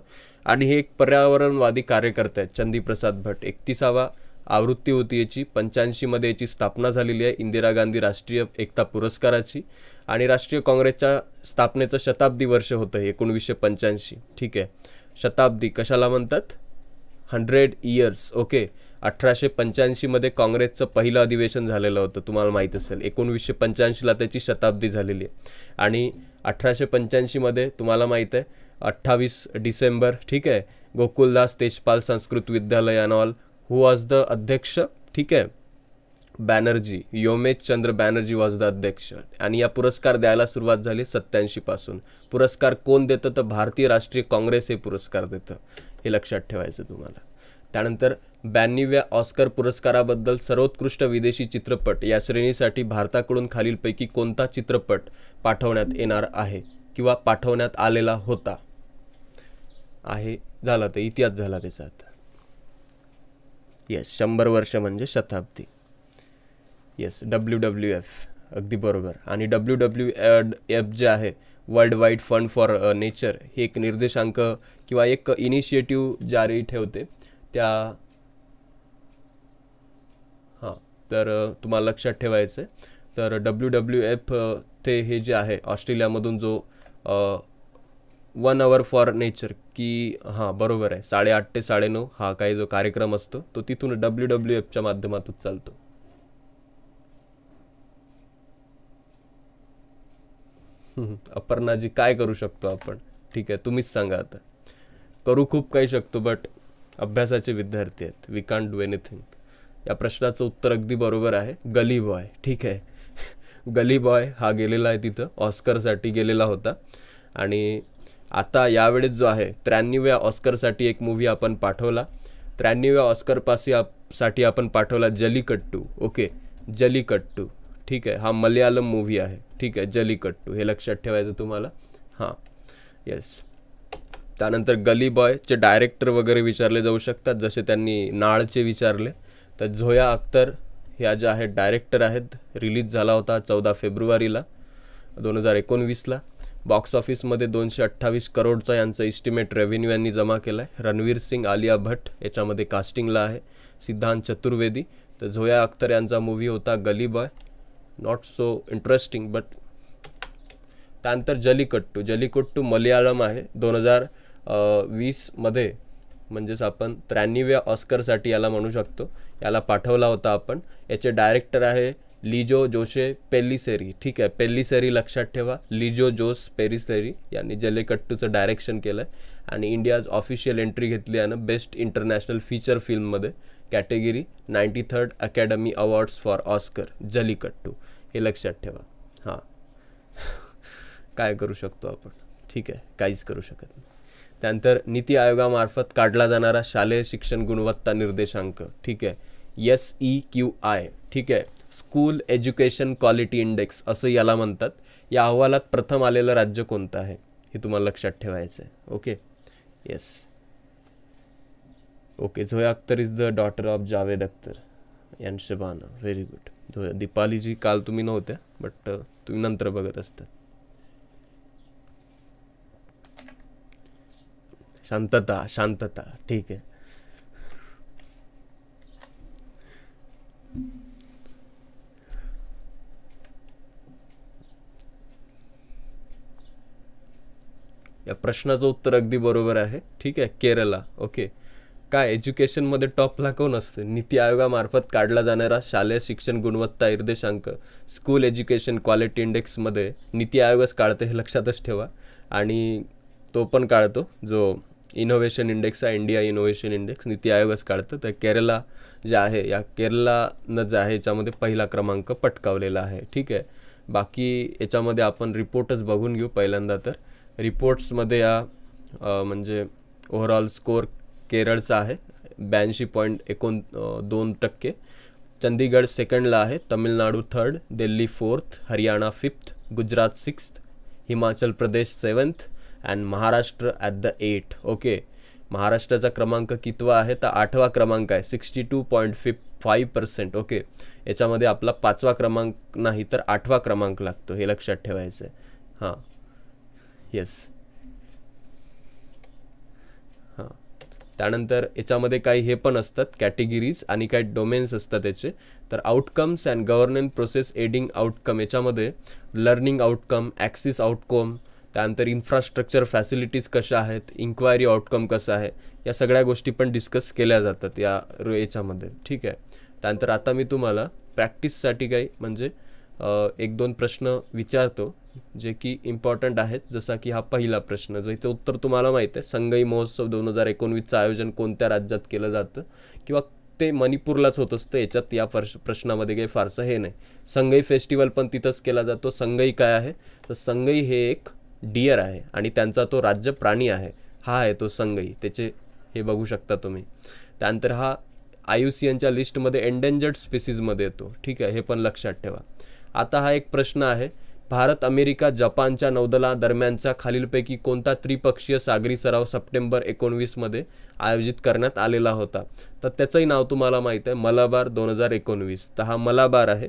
आणि हे एक पर्यावरणवादी कार्यकर्ते आहेत चंदीप्रसाद भट एकतीसावा आवृत्ती होती याची पंच्याऐंशीमध्ये याची स्थापना झालेली आहे इंदिरा गांधी राष्ट्रीय एकता पुरस्काराची आणि राष्ट्रीय काँग्रेसच्या स्थापनेचं शताब्दी वर्ष होतं एकोणवीसशे पंच्याऐंशी ठीक आहे शताब्दी कशाला म्हणतात हंड्रेड इयर्स ओके अठराशे पंच्याऐंशीमध्ये काँग्रेसचं पहिलं अधिवेशन झालेलं होतं तुम्हाला माहीत असेल एकोणवीसशे पंच्याऐंशीला त्याची शताब्दी झालेली आहे आणि अठराशे पंच्याऐंशीमध्ये तुम्हाला माहीत आहे अठ्ठावीस डिसेंबर ठीक आहे Gokuldas Tejpal Sanskrit Vidyalaya and all who was the अध्यक्ष ठीक आहे बॅनर्जी योमेश चंद्र बॅनर्जी वॉज द अध्यक्ष आणि या पुरस्कार द्यायला सुरुवात झाली सत्याऐंशीपासून पुरस्कार कोण देतं तर भारतीय राष्ट्रीय काँग्रेस हे पुरस्कार देतं हे लक्षात ठेवायचं तुम्हाला त्यानंतर ब्याण्णव्या ऑस्कर पुरस्काराबद्दल सर्वोत्कृष्ट विदेशी चित्रपट या श्रेणीसाठी भारताकडून खालीलपैकी कोणता चित्रपट पाठवण्यात येणार आहे किंवा पाठवण्यात आलेला होता आहे झाला तर इतिहास झाला त्याचा आता येस शंभर वर्ष म्हणजे शताब्दी येस डब्ल्यू डब्ल्यू एफ अगदी बरोबर आणि डब्ल्यू डब्ल्यू एफ जे आहे world wide fund for nature हे एक निर्देशांक किंवा एक इनिशिएटिव्ह जारी ठेवते त्या हां तर uh, तुम्हाला लक्षात ठेवायचं तर डब्ल्यू डब्ल्यू एफ ते हे जे आहे ऑस्ट्रेलियामधून जो वन आवर फॉर नेचर की हां बरोबर आहे साडेआठ ते साडेनऊ हा काही जो कार्यक्रम असतो तो तिथून डब्ल्यू डब्ल्यू एफच्या माध्यमातून चालतो अपर्णाजी काय करू शकतो आपण ठीक आहे तुम्हीच सांगा आता करू खूप काही शकतो बट अभ्यासाचे विद्यार्थी आहेत वी कांट डू एनिथिंग या प्रश्नाचं उत्तर अगदी बरोबर आहे गली बॉय ठीक आहे गली बॉय हा गेलेला आहे तिथं ऑस्करसाठी गेलेला होता आणि आता यावेळेस जो आहे त्र्याण्णव्या ऑस्करसाठी एक मूवी आपण पाठवला त्र्याण्णव्या ऑस्करपासी आप आपण पाठवला जलीकट्टू ओके जलीकट्टू ठीक आहे हा मल्याळम मूव्ही आहे ठीक आहे जलीकट्टू हे लक्षात ठेवायचं तुम्हाला हां येस त्यानंतर गली बॉयचे डायरेक्टर वगैरे विचारले जाऊ शकतात जसे त्यांनी नाळचे विचारले तर झोया अख्तर ह्या ज्या आहेत डायरेक्टर आहेत रिलीज झाला होता चौदा फेब्रुवारीला दोन हजार एकोणवीसला बॉक्स ऑफिसमध्ये दोनशे अठ्ठावीस करोडचा यांचा इस्टिमेट रेव्हेन्यू यांनी जमा केला आहे रणवीर सिंग आलिया भट्ट याच्यामध्ये कास्टिंगला आहे सिद्धांत चतुर्वेदी तर झोया अख्तर यांचा मूवी होता Gully Boy not so interesting but त्यानंतर जलिकट्टू जलिकट्टू मलयाळम आहे दोन हजार वीसमध्ये म्हणजेच आपण त्र्याण्णव्या ऑस्करसाठी याला म्हणू शकतो याला पाठवला होता आपण याचे डायरेक्टर आहे लिजो जोशे पेल्लिसेरी ठीक आहे पेल्लिसेरी लक्षात ठेवा लिजो जोस पेरिसेरी यांनी जलिकट्टूचं डायरेक्शन केलं आहे आणि इंडियाज ऑफिशियल एंट्री घेतली ना बेस्ट इंटरनॅशनल फीचर फिल्ममध्ये category ninety third academy awards for Oscar Jallikattu हे लक्षात ठेवा हां काय करू शकतो आपण ठीक आहे काहीच करू शकत नाही त्यानंतर नीती आयोगामार्फत काढला जाणारा शालेय शिक्षण गुणवत्ता निर्देशांक ठीक आहे एस ई क्यू आय ठीक आहे स्कूल एज्युकेशन क्वालिटी इंडेक्स असं याला म्हणतात या अहवालात प्रथम आलेलं राज्य कोणतं आहे हे तुम्हाला लक्षात ठेवायचं आहे okay yes okay Zoya Akhtar is the daughter of Javed Akhtar यांचे बहा व्हेरी गुड झोया दीपालीजी जी काल तुम्ही नव्हत्या बट तुम्ही नंतर बघत असतात शांतता शांतता ठीक आहे या प्रश्नाचं उत्तर अगदी बरोबर आहे ठीक आहे केरला ओके काय एज्युकेशनमध्ये टॉपला कोण असते नीती आयोगामार्फत काढला जाणारा शालेय शिक्षण गुणवत्ता निर्देशांक स्कूल एज्युकेशन क्वालिटी इंडेक्समध्ये नीती आयोगच काढते हे लक्षातच ठेवा आणि तो पण काढतो जो इनोव्हेशन इंडेक्स आहे इंडिया इनोव्हेशन इंडेक्स नीती आयोगच काढतं तर केरला जे आहे या केरलानं जे आहे याच्यामध्ये पहिला क्रमांक पटकावलेला आहे ठीक आहे बाकी याच्यामध्ये आपण रिपोर्टच बघून घेऊ पहिल्यांदा तर रिपोर्ट्समध्ये या म्हणजे ओव्हरऑल स्कोअर केरळचा आहे ब्याऐंशी पॉईंट एकोण दोन टक्के चंदीगड सेकंडला आहे Tamil Nadu third Delhi fourth Haryana fifth Gujarat sixth Himachal Pradesh seventh and Maharashtra at the eight okay महाराष्ट्राचा क्रमांक कितवा आहे तर आठवा क्रमांक आहे sixty two point fif five percent okay याच्यामध्ये आपला पाचवा क्रमांक नाही तर आठवा क्रमांक लागतो हे लक्षात ठेवायचं आहे हां येस हां त्यानंतर याच्यामध्ये काही हे पण असतात कॅटेगिरीज आणि काही डोमेन्स असतात याचे तर outcomes and governance process aiding outcome याच्यामध्ये लर्निंग आउटकम ॲक्सिस आउटकम त्यानंतर इन्फ्रास्ट्रक्चर फॅसिलिटीज कशा आहेत इन्क्वायरी आउटकम कसं आहे या सगळ्या गोष्टी पण डिस्कस केल्या जातात या याच्यामध्ये ठीक आहे त्यानंतर आता मी तुम्हाला प्रॅक्टिससाठी काही म्हणजे एक दोन प्रश्न विचारतो जे की इम्पॉर्टंट आहेत जसा की हा पहिला प्रश्न ज्याचं उत्तर तुम्हाला माहीत आहे संगई महोत्सव दोन हजार एकोणवीसचं आयोजन कोणत्या राज्यात केलं जातं किंवा ते मणिपूरलाच होत असतं याच्यात या प्रश प्रश्नामध्ये काही फारसं हे नाही संगई फेस्टिवल पण तिथंच केला जातो संगई काय आहे तर संगई हे एक डियर आहे आणि त्यांचा तो राज्य प्राणी आहे हा आहे तो संगई त्याचे हे बघू शकता तुम्ही त्यानंतर हा आय सी एनच्या लिस्टमध्ये एंडेंजर्ड स्पेसिसमध्ये येतो ठीक आहे हे पण लक्षात ठेवा आता हा एक प्रश्न आहे भारत अमेरिका जपानच्या नौदला दरम्यानचा खालीलपैकी कोणता त्रिपक्षीय सागरी सराव सप्टेंबर एकोणवीसमध्ये आयोजित करण्यात आलेला होता तर त्याचंही नाव तुम्हाला माहीत आहे मलाबार दोन हजार एकोणवीस तर हा मलाबार आहे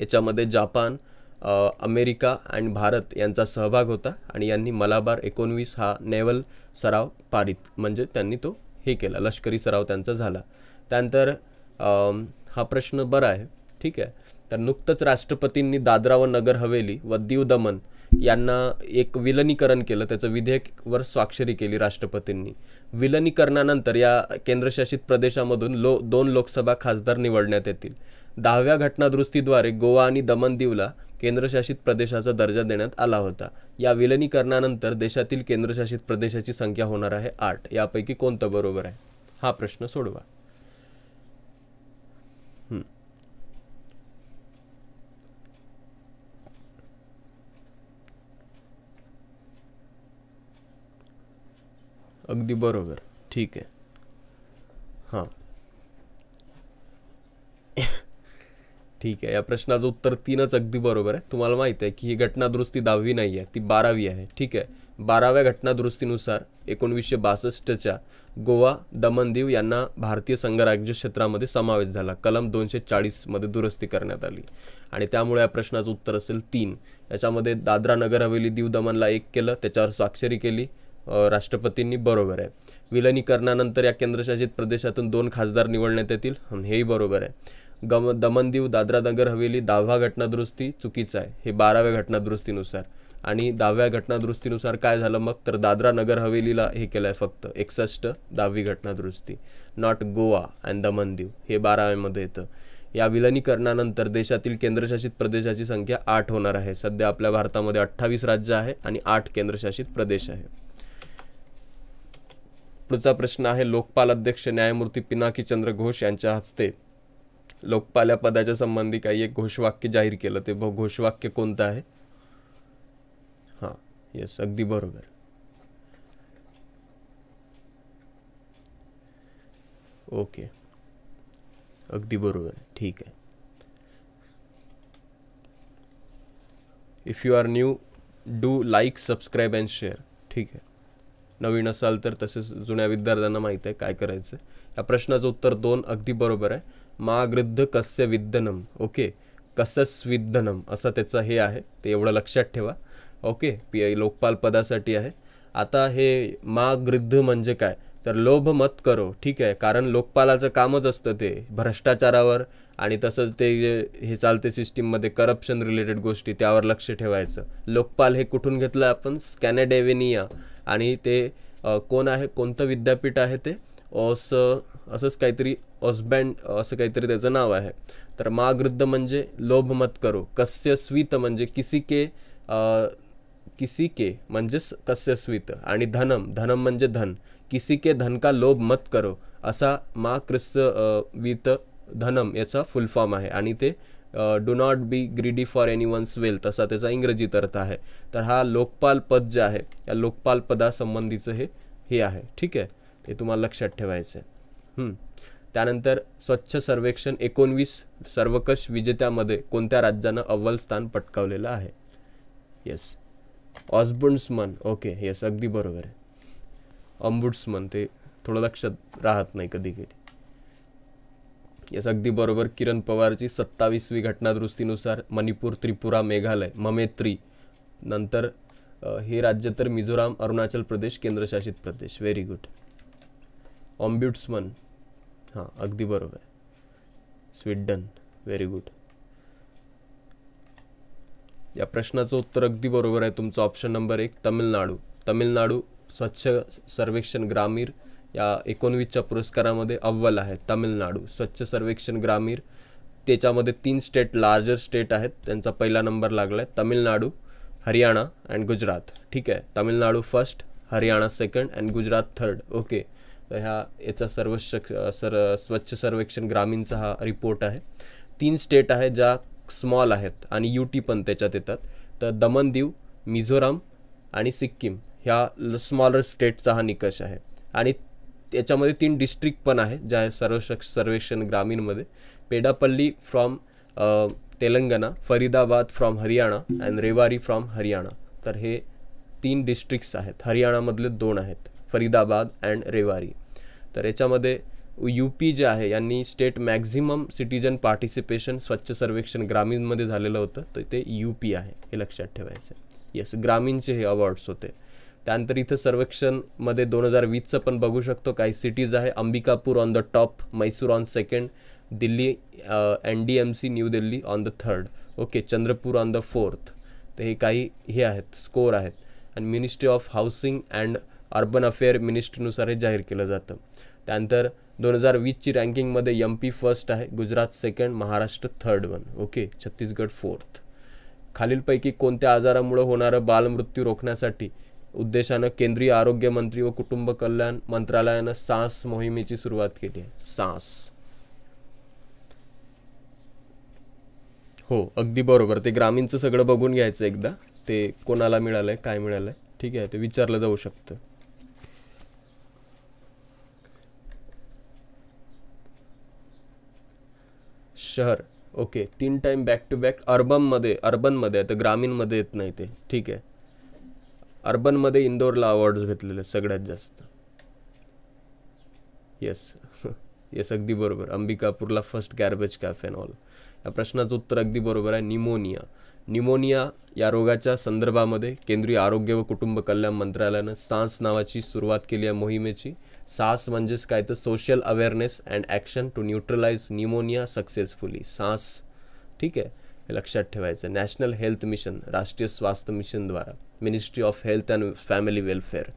याच्यामध्ये जापान अमेरिका अँड भारत यांचा सहभाग होता आणि यांनी मलाबार एकोणवीस हा नेव्हल सराव पारित म्हणजे त्यांनी तो हे केला लष्करी सराव त्यांचा झाला त्यानंतर हा प्रश्न बरा आहे ठीक आहे तर नुकतंच राष्ट्रपतींनी दादरा व नगर हवेली व दीव दमन यांना एक विलनीकरण केलं त्याचं विधेयकवर स्वाक्षरी केली राष्ट्रपतींनी विलनीकरणानंतर या केंद्रशासित प्रदेशामधून लो दोन लोकसभा खासदार निवडण्यात येतील दहाव्या घटनादुरुस्तीद्वारे गोवा आणि दमन दीवला केंद्रशासित प्रदेशाचा दर्जा देण्यात आला होता या विलनीकरणानंतर देशातील केंद्रशासित प्रदेशाची संख्या होणार आहे आठ यापैकी कोणतं बरोबर आहे हा प्रश्न सोडवा अगदी बरोबर ठीक आहे हां ठीक आहे या प्रश्नाचं उत्तर तीनच अगदी बरोबर आहे तुम्हाला माहीत आहे की ही घटनादुरुस्ती दहावी नाही आहे ती बारावी आहे ठीक आहे बाराव्या घटनादुरुस्तीनुसार एकोणवीसशे बासष्टच्या गोवा दमनदीव यांना भारतीय संघराज्य क्षेत्रामध्ये समावेश झाला कलम दोनशे चाळीसमध्ये दुरुस्ती करण्यात आली आणि त्यामुळे या प्रश्नाचं उत्तर असेल तीन याच्यामध्ये दादरा नगर हवेली दीव दमनला एक केलं त्याच्यावर स्वाक्षरी केली राष्ट्रपतींनी बरोबर आहे विलनीकरणानंतर या केंद्रशासित प्रदेशातून दोन खासदार निवडण्यात येतील हेही बरोबर आहे गम दमनदीव दादरा नगर हवेली दहाव्या घटनादुरुस्ती चुकीचं आहे हे बाराव्या घटनादुरुस्तीनुसार आणि दहाव्या घटनादुरुस्तीनुसार काय झालं मग तर दादरा नगर हवेलीला हे केलं आहे फक्त एकसष्ट दहावी घटनादुरुस्ती नॉट गोवा अँड दमनदीव हे बाराव्यामध्ये येतं या विलनीकरणानंतर देशातील केंद्रशासित प्रदेशाची संख्या आठ होणार आहे सध्या आपल्या भारतामध्ये अठ्ठावीस राज्य आहे आणि आठ केंद्रशासित प्रदेश आहे पुढचा प्रश्न आहे लोकपाल अध्यक्ष न्यायमूर्ती पिनाकी चंद्र घोष यांच्या हस्ते लोकपाल या पदाच्या संबंधी काही एक घोषवाक्य जाहीर केलं ते घोषवाक्य कोणतं आहे हां येस अगदी बरोबर ओके अगदी बरोबर ठीक आहे if you are new do like subscribe and share ठीक आहे नवीन असाल तर तसेच जुन्या विद्यार्थ्यांना माहीत आहे काय करायचं या प्रश्नाचं उत्तर दोन अगदी बरोबर आहे मागृद्ध कस्य विद्धनम ओके कसस्विद्धनम असं त्याचं हे आहे ते एवढं लक्षात ठेवा ओके पी लोकपाल पदासाठी आहे आता हे मागृद्ध म्हणजे काय तर लोभ मत करो ठीक आहे कारण लोकपालाचं कामच असतं ते भ्रष्टाचारावर आणि तसंच ते हे चालते सिस्टीममध्ये करप्शन रिलेटेड गोष्टी त्यावर लक्ष ठेवायचं लोकपाल हे कुठून घेतलं आपण स्कॅनेडेव्हेनिया आणि ते कोण आहे कोणतं विद्यापीठ आहे ते ऑस असंच काहीतरी ऑसबँड असं काहीतरी त्याचं नाव आहे तर मागृद्ध म्हणजे लोभ मत करो कस्य स्वीत म्हणजे किसी के किसी के म्हणजेच कस्य आणि धनम धनम म्हणजे धन किसी के धन का लोभ मत करो असा मा क्रिस्त वित धनम याचा फुलफॉर्म आहे आणि ते do not be greedy for any one's wealth असा त्याचा इंग्रजीत अर्थ आहे तर हा लोकपाल पद जे आहे या लोकपाल पदासंबंधीचं हे हे आहे ठीक आहे हे तुम्हाला लक्षात ठेवायचं आहे त्यानंतर स्वच्छ सर्वेक्षण एकोणवीस सर्वकष विजेत्यामध्ये कोणत्या राज्यानं अव्वल स्थान पटकावलेलं आहे येस ऑस्बुंड्समन ओके येस अगदी बरोबर आहे ऑम्बुड्समन ते थोडं लक्षात राहत नाही कधी कधी अगदी बरोबर किरण पवारची सत्तावीसवी घटनादुरुस्तीनुसार मणिपूर त्रिपुरा मेघालय ममेत्री नंतर हे राज्य तर मिझोराम अरुणाचल प्रदेश केंद्रशासित प्रदेश व्हेरी गुड ऑम्ब्युट्समन हां अगदी बरोबर स्वीडन व्हेरी गुड या प्रश्नाचं उत्तर अगदी बरोबर आहे तुमचं ऑप्शन नंबर एक तमिळनाडू तमिळनाडू स्वच्छ सर्वेक्षण ग्रामीण या एकोणवीसच्या पुरस्कारामध्ये अव्वल आहे तामिळनाडू स्वच्छ सर्वेक्षण ग्रामीण त्याच्यामध्ये तीन स्टेट लार्जर स्टेट आहेत त्यांचा पहिला नंबर लागला आहे तामिळनाडू हरियाणा अँड गुजरात ठीक आहे Tamil Nadu first Haryana second and Gujarat third okay तर ह्या याचा सर्व शक् सर स्वच्छ सर्वेक्षण ग्रामीणचा हा रिपोर्ट आहे तीन स्टेट आहे ज्या स्मॉल आहेत आणि यू टी पण त्याच्यात येतात तर दमन दीव मिझोराम आणि सिक्कीम ह्या स्मॉलर स्टेटचा हा निकष आहे आणि याच्यामध्ये तीन डिस्ट्रिक्ट पण आहे ज्या आहे सर्वशक सर्वेक्षण ग्रामीणमध्ये Peddapalli from Telangana Faridabad from Haryana and Rewari from Haryana तर हे तीन डिस्ट्रिक्ट्स आहेत हरियाणामधले दोन आहेत फरीदाबाद अँड रेवारी तर याच्यामध्ये यू पी जे आहे यांनी स्टेट मॅक्झिमम सिटीजन पार्टिसिपेशन स्वच्छ सर्वेक्षण ग्रामीणमध्ये झालेलं होतं तर ते यू पी आहे हे लक्षात ठेवायचं येस ग्रामीणचे हे अवॉर्ड्स होते त्यानंतर इथं सर्वेक्षणमध्ये दोन हजार वीसचं पण बघू शकतो काही सिटीज आहे Ambikapur on the top Mysore on second Delhi N D M C New Delhi on the third okay Chandrapur on the fourth तर हे काही हे आहेत स्कोअर आहेत आणि ministry of housing and urban affair मिनिस्ट्रीनुसार हे जाहीर केलं जातं त्यानंतर दोन हजार वीसची रँकिंगमध्ये एम पी फर्स्ट आहे Gujarat second Maharashtra third one okay Chhattisgarh fourth खालीलपैकी कोणत्या आजारामुळे होणारं बालमृत्यू रोखण्यासाठी उद्देशानं केंद्रीय आरोग्य मंत्री व कुटुंब कल्याण मंत्रालयानं सास मोहिमेची सुरुवात केली आहे सास हो अगदी बरोबर ते ग्रामीणचं सगळं बघून घ्यायचं एकदा ते कोणाला मिळालंय काय मिळालंय ठीक आहे ते विचारलं जाऊ शकतं शहर ओके तीन टाइम बॅक टू बॅक अर्बनमध्ये अर्बनमध्ये आहे तर ग्रामीणमध्ये येत नाही ते ठीक आहे अर्बनमध्ये इंदोरला अवॉर्ड्स भेटलेले सगळ्यात जास्त येस येस अगदी बरोबर अंबिकापूरला फर्स्ट गॅर्बेज कॅफे ऑल या प्रश्नाचं उत्तर अगदी बरोबर आहे निमोनिया निमोनिया या रोगाच्या संदर्भामध्ये केंद्रीय आरोग्य व कुटुंब कल्याण मंत्रालयानं सास नावाची सुरुवात केली आहे मोहिमेची सास म्हणजेच काय तर social awareness and action to neutralize pneumonia successfully सास ठीक आहे लक्षात ठेवायचं नॅशनल हेल्थ मिशन राष्ट्रीय स्वास्थ्य मिशनद्वारा ministry of health and family welfare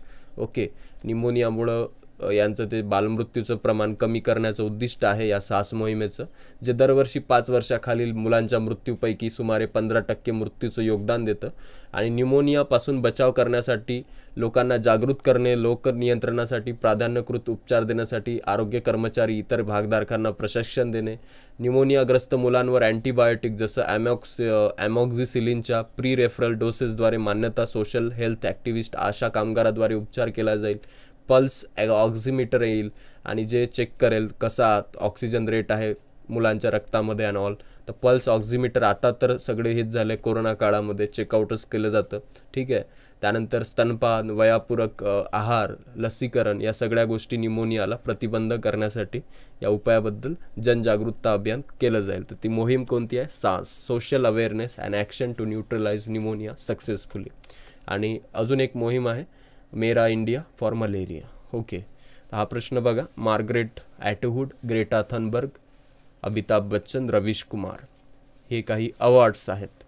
okay निमोनियामुळं यांचं ते बालमृत्यूचं प्रमाण कमी करण्याचं उद्दिष्ट आहे या सास मोहिमेचं जे दरवर्षी पाच वर्षाखालील मुलांच्या मृत्यूपैकी सुमारे पंधरा टक्के मृत्यूचं योगदान देतं आणि न्युमोनियापासून बचाव करण्यासाठी लोकांना जागृत करणे लोक नियंत्रणासाठी प्राधान्यकृत उपचार देण्यासाठी आरोग्य कर्मचारी इतर भागधारकांना प्रशिक्षण देणे निमोनियाग्रस्त मुलांवर अँटीबायोटिक जसं ॲमॉक्स ॲमॉक्झिसिलिनच्या प्री रेफरल डोसेसद्वारे मान्यता सोशल हेल्थ ॲक्टिव्हिस्ट आशा कामगाराद्वारे उपचार केला जाईल पल्स ऑक्झिमीटर येईल आणि जे चेक करेल कसा ऑक्सिजन रेट आहे मुलांच्या रक्तामध्ये अँड ऑल तर पल्स ऑक्झिमीटर आता तर सगळे हेच झाले कोरोना काळामध्ये चेकआउटच केलं जातं ठीक आहे त्यानंतर स्तनपान वयापूरक आहार लसीकरण या सगळ्या गोष्टी निमोनियाला प्रतिबंध करण्यासाठी या उपायाबद्दल जनजागृतता अभियान केलं जाईल तर ती मोहीम कोणती आहे सास social awareness and action to neutralize pneumonia successfully आणि अजून एक मोहीम आहे मेरा इंडिया फॉर मलेरिया ओके हा प्रश्न बघा Margaret Atwood Greta Thunberg Amitabh Bachchan Ravish Kumar हे काही अवॉर्ड्स आहेत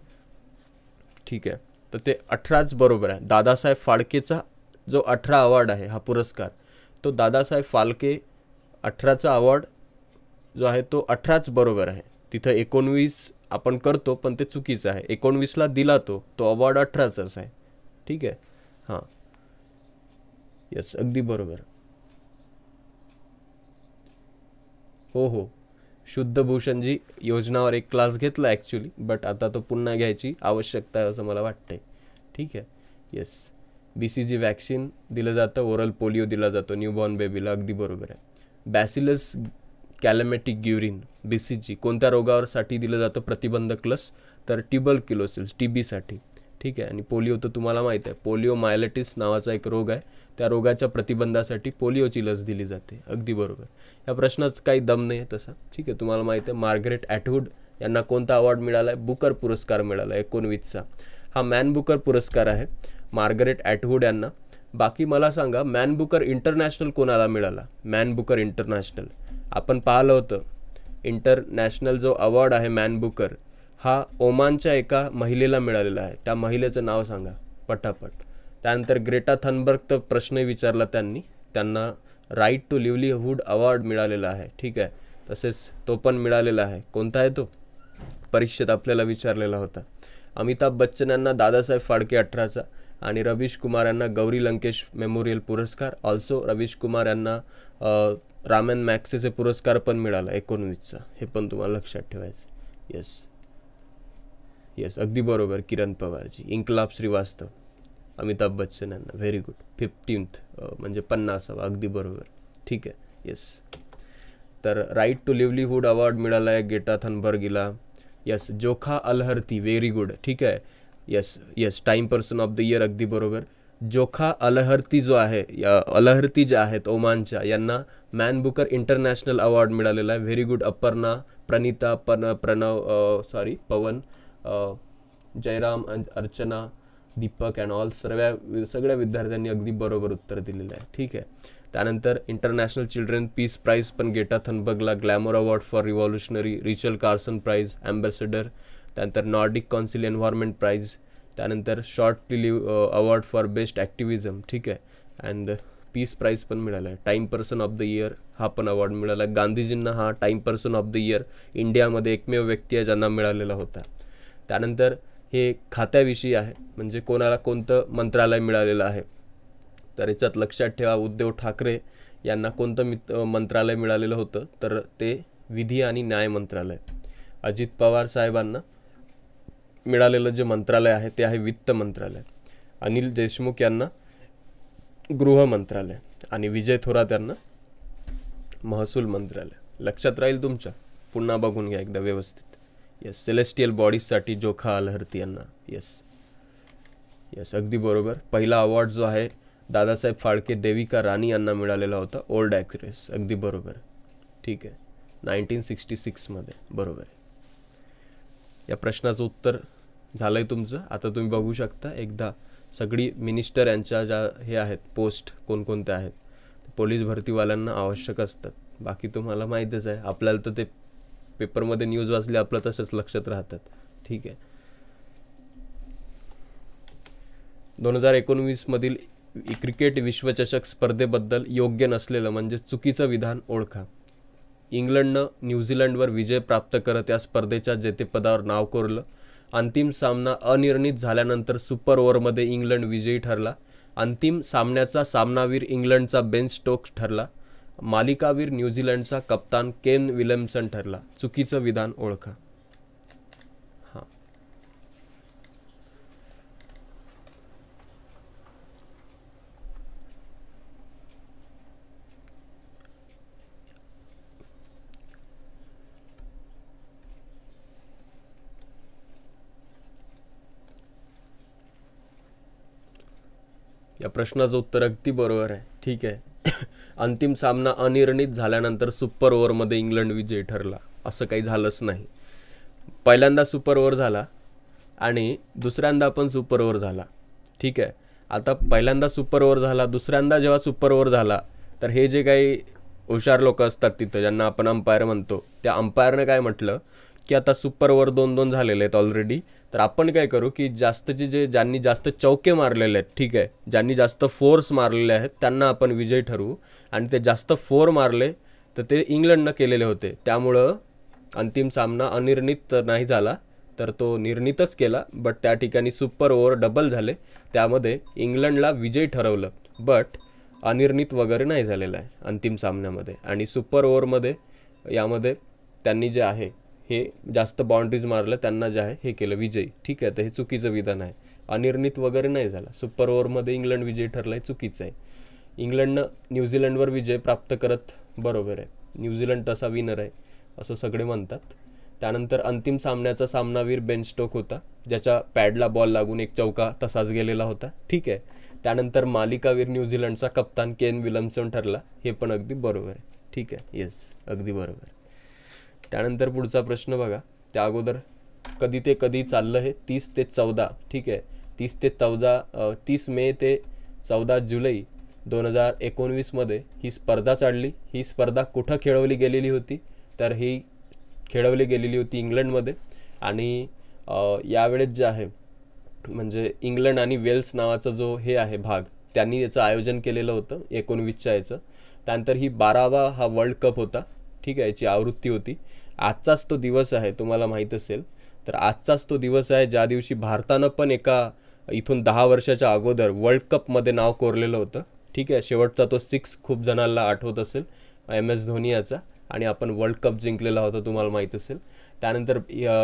ठीक आहे तर ते अठराच बरोबर आहे दादासाहेब फाळकेचा जो अठरा अवॉर्ड आहे हा पुरस्कार तो दादासाहेब फाळके अठराचा अवॉर्ड जो आहे तो अठराच बरोबर आहे तिथं एकोणवीस आपण करतो पण ते चुकीचं आहे एकोणवीसला दिला तो तो अवॉर्ड अठराचाच आहे ठीक आहे हां यस अगदी बरोबर हो हो शुद्ध भूषण जी योजनावर एक क्लास घेतला ॲक्च्युली बट आता तो पुन्हा घ्यायची आवश्यकता आहे असं मला वाटतंय ठीक आहे yes B C G vaccine दिलं जातं ओरल पोलिओ दिला जातो न्यूबॉर्न बेबीला अगदी बरोबर आहे बॅसिलस कॅलमेटिक ग्युरिन बी सी जी कोणत्या रोगावरसाठी दिलं जातं प्रतिबंधक लस तर ट्युबल किलोसिल्स टी बीसाठी ठीक आहे आणि पोलिओ तर तुम्हाला माहीत आहे पोलिओ मायलेटिस नावाचा एक रोग आहे त्या रोगाच्या प्रतिबंधासाठी पोलिओची लस दिली जाते अगदी बरोबर या प्रश्नाच काही दम नाही आहे तसा ठीक आहे तुम्हाला माहीत आहे मार्गरेट ॲटवूड यांना कोणता अवॉर्ड मिळाला आहे बुकर पुरस्कार मिळाला आहे एकोणवीसचा हा मॅन बुकर पुरस्कार आहे मार्गरेट ॲटवूड यांना बाकी मला सांगा मॅन बुकर इंटरनॅशनल कोणाला मिळाला मॅन बुकर इंटरनॅशनल आपण पाहिलं होतं इंटरनॅशनल जो अवॉर्ड आहे मॅन बुकर हा ओमानच्या एका महिलेला मिळालेला आहे त्या महिलेचं नाव सांगा पटापट त्यानंतर ग्रेटा थनबर्ग तर प्रश्न विचारला त्यांनी त्यांना राईट टू लिव्हलीहूड अवॉर्ड मिळालेला आहे ठीक आहे तसेच तो पण मिळालेला आहे कोणता आहे तो परीक्षेत आपल्याला विचारलेला होता अमिताभ बच्चन यांना दादासाहेब फाळके अठराचा आणि रवीश कुमार यांना गौरी लंकेश मेमोरियल पुरस्कार ऑल्सो रवीश कुमार यांना रामेन मॅक्सेचे पुरस्कार पण मिळाला एकोणवीसचा हे पण तुम्हाला लक्षात ठेवायचं येस येस अगदी बरोबर किरण पवारजी इंकलाब श्रीवास्तव अमिताभ बच्चन यांना व्हेरी गुड फिफ्टीन्थ म्हणजे पन्नासावा अगदी बरोबर ठीक आहे येस तर राईट टू लिव्हलीहूड अवॉर्ड मिळाला आहे गेटा थनबर्गीला येस जोखा अलहर्ती व्हेरी गुड ठीक आहे yes yes Time person of the year अगदी बरोबर जोखा अलहर्ती जो आहे या अलहर्ती जे आहेत ओमानच्या यांना मॅन बुकर इंटरनॅशनल अवॉर्ड मिळालेला आहे व्हेरी गुड अपर्णा प्रणिता पन Pranav sorry Pavan Jairam Archana Deepak and all सर्व सगळ्या विद्यार्थ्यांनी अगदी बरोबर उत्तर दिलेलं आहे ठीक आहे त्यानंतर इंटरनॅशनल चिल्ड्रन पीस प्राईज पण गेटा थनबर्गला glamour award for revolutionary Rachel Carson prize ambassador त्यानंतर नॉर्डिक कौन्सिल एन्व्हायरमेंट प्राईज त्यानंतर short award for best activism ठीक आहे अँड पीस प्राईज पण मिळाला आहे Time person of the year हा पण अवॉर्ड मिळाला गांधीजींना हा Time person of the year इंडियामध्ये एकमेव व्यक्ती आहे ज्यांना मिळालेला होता त्यानंतर हे खात्याविषयी आहे म्हणजे कोणाला कोणतं मंत्रालय मिळालेलं आहे तर याच्यात लक्षात ठेवा उद्धव ठाकरे यांना कोणतं मित मंत्रालय मिळालेलं होतं तर ते विधी आणि न्याय मंत्रालय अजित पवार साहेबांना मिळालेलं जे मंत्रालय आहे ते आहे वित्त मंत्रालय अनिल देशमुख यांना गृह मंत्रालय आणि विजय थोरात यांना महसूल मंत्रालय लक्षात राहील तुमच्या पुन्हा बघून घ्या एकदा व्यवस्थित येस सेलेस्टियल बॉडीजसाठी जोखा अलहरती यांना येस येस अगदी बरोबर पहिला अवॉर्ड जो आहे दादासाहेब फाळके देविका राणी यांना मिळालेला होता ओल्ड ॲक्ट्रेस अगदी बरोबर ठीक आहे नाईन्टीन सिक्स्टी सिक्समध्ये बरोबर या प्रश्नाचं उत्तर झालं आहे तुमचं आता तुम्ही बघू शकता एकदा सगळी मिनिस्टर यांच्या ज्या हे आहेत पोस्ट कोणकोणत्या आहेत पोलीस भरतीवाल्यांना आवश्यक असतात बाकी तुम्हाला माहीतच आहे आपल्याला तर ते पेपरमध्ये न्यूज वाचले आपलं तसंच लक्षात राहतात ठीक आहे दोन हजार एकोणवीसमधील क्रिकेट विश्वचषक स्पर्धेबद्दल योग्य नसलेलं म्हणजे चुकीचं विधान ओळखा इंग्लंडनं न्यूझीलंडवर विजय प्राप्त करत या स्पर्धेच्या जेतेपदावर नाव कोरलं अंतिम सामना अनिर्णित झाल्यानंतर सुपर ओव्हरमध्ये इंग्लंड विजयी ठरला अंतिम सामन्याचा सामनावीर इंग्लंडचा बेन स्टोक्स ठरला मालिकावीर न्यूझीलंडचा कप्तान केन विल्यमसन ठरला चुकीचं विधान ओळखा हां या प्रश्नाचं उत्तर अगदी बरोबर आहे ठीक आहे अंतिम सामना अनिर्णित झाल्यानंतर सुपर ओव्हरमध्ये इंग्लंड विजयी ठरला असं काही झालंच नाही पहिल्यांदा सुपर ओव्हर झाला आणि दुसऱ्यांदा पण सुपर ओव्हर झाला ठीक आहे आता पहिल्यांदा सुपर ओव्हर झाला दुसऱ्यांदा जेव्हा सुपर ओव्हर झाला तर हे जे काही हुशार लोक असतात तिथं ज्यांना आपण अंपायर म्हणतो त्या अंपायरनं काय म्हटलं की आता सुपरवर दोन दोन झालेले आहेत ऑलरेडी तर आपण काय करू की जास्तचे जे ज्यांनी जास्त चौके मारलेले आहेत ठीक आहे ज्यांनी जास्त फोर्स मारलेले आहेत त्यांना आपण विजय ठरवू आणि ते जास्त फोर मारले तर ते इंग्लंडनं केलेले होते त्यामुळं अंतिम सामना अनिर्णित नाही झाला तर तो निर्णितच केला बट त्या ठिकाणी सुपर ओव्हर डबल झाले त्यामध्ये इंग्लंडला विजय ठरवलं बट अनिर्णित वगैरे नाही झालेला आहे अंतिम सामन्यामध्ये आणि सुपर ओव्हरमध्ये यामध्ये त्यांनी जे आहे हे जास्त बाउंड्रीज मारलं त्यांना जे आहे हे केलं विजयी ठीक आहे तर हे चुकीचं विधान आहे अनिर्णित वगैरे नाही झाला सुपर ओव्हरमध्ये इंग्लंड विजयी ठरला आहे चुकीचं आहे इंग्लंडनं न्यूझीलंडवर विजय प्राप्त करत बरोबर आहे न्यूझीलंड तसा विनर आहे असं सगळे म्हणतात त्यानंतर अंतिम सामन्याचा सामनावीर बेन होता ज्याच्या पॅडला बॉल लागून एक चौका तसाच गेलेला होता ठीक आहे त्यानंतर मालिकावीर न्यूझीलंडचा कप्तान केन विलमसन ठरला हे पण अगदी बरोबर आहे ठीक आहे येस अगदी बरोबर आहे त्यानंतर पुढचा प्रश्न बघा त्या अगोदर कधी ते कधी चाललं हे तीस ते चौदा ठीक आहे तीस ते चौदा तीस मे ते चौदा जुलै दोन हजार एकोणवीसमध्ये ही स्पर्धा चालली ही स्पर्धा कुठं खेळवली गेलेली होती तर ही खेळवली गेलेली होती इंग्लंडमध्ये आणि यावेळेस जे आहे म्हणजे इंग्लंड आणि वेल्स नावाचा जो हे आहे भाग त्यांनी याचं आयोजन केलेलं होतं एकोणवीसच्या याचं त्यानंतर ही बारावा हा वर्ल्ड कप होता ठीक आहे याची आवृत्ती होती आजचाच तो दिवस आहे तुम्हाला माहीत असेल तर आजचाच तो दिवस आहे ज्या दिवशी भारतानं पण एका इथून दहा वर्षाच्या अगोदर वर्ल्ड कपमध्ये नाव कोरलेलं होतं ठीक आहे शेवटचा तो सिक्स खूप जणांना आठवत असेल एम एस धोनी याचा आणि आपण वर्ल्ड कप जिंकलेला होता तुम्हाला माहीत असेल त्यानंतर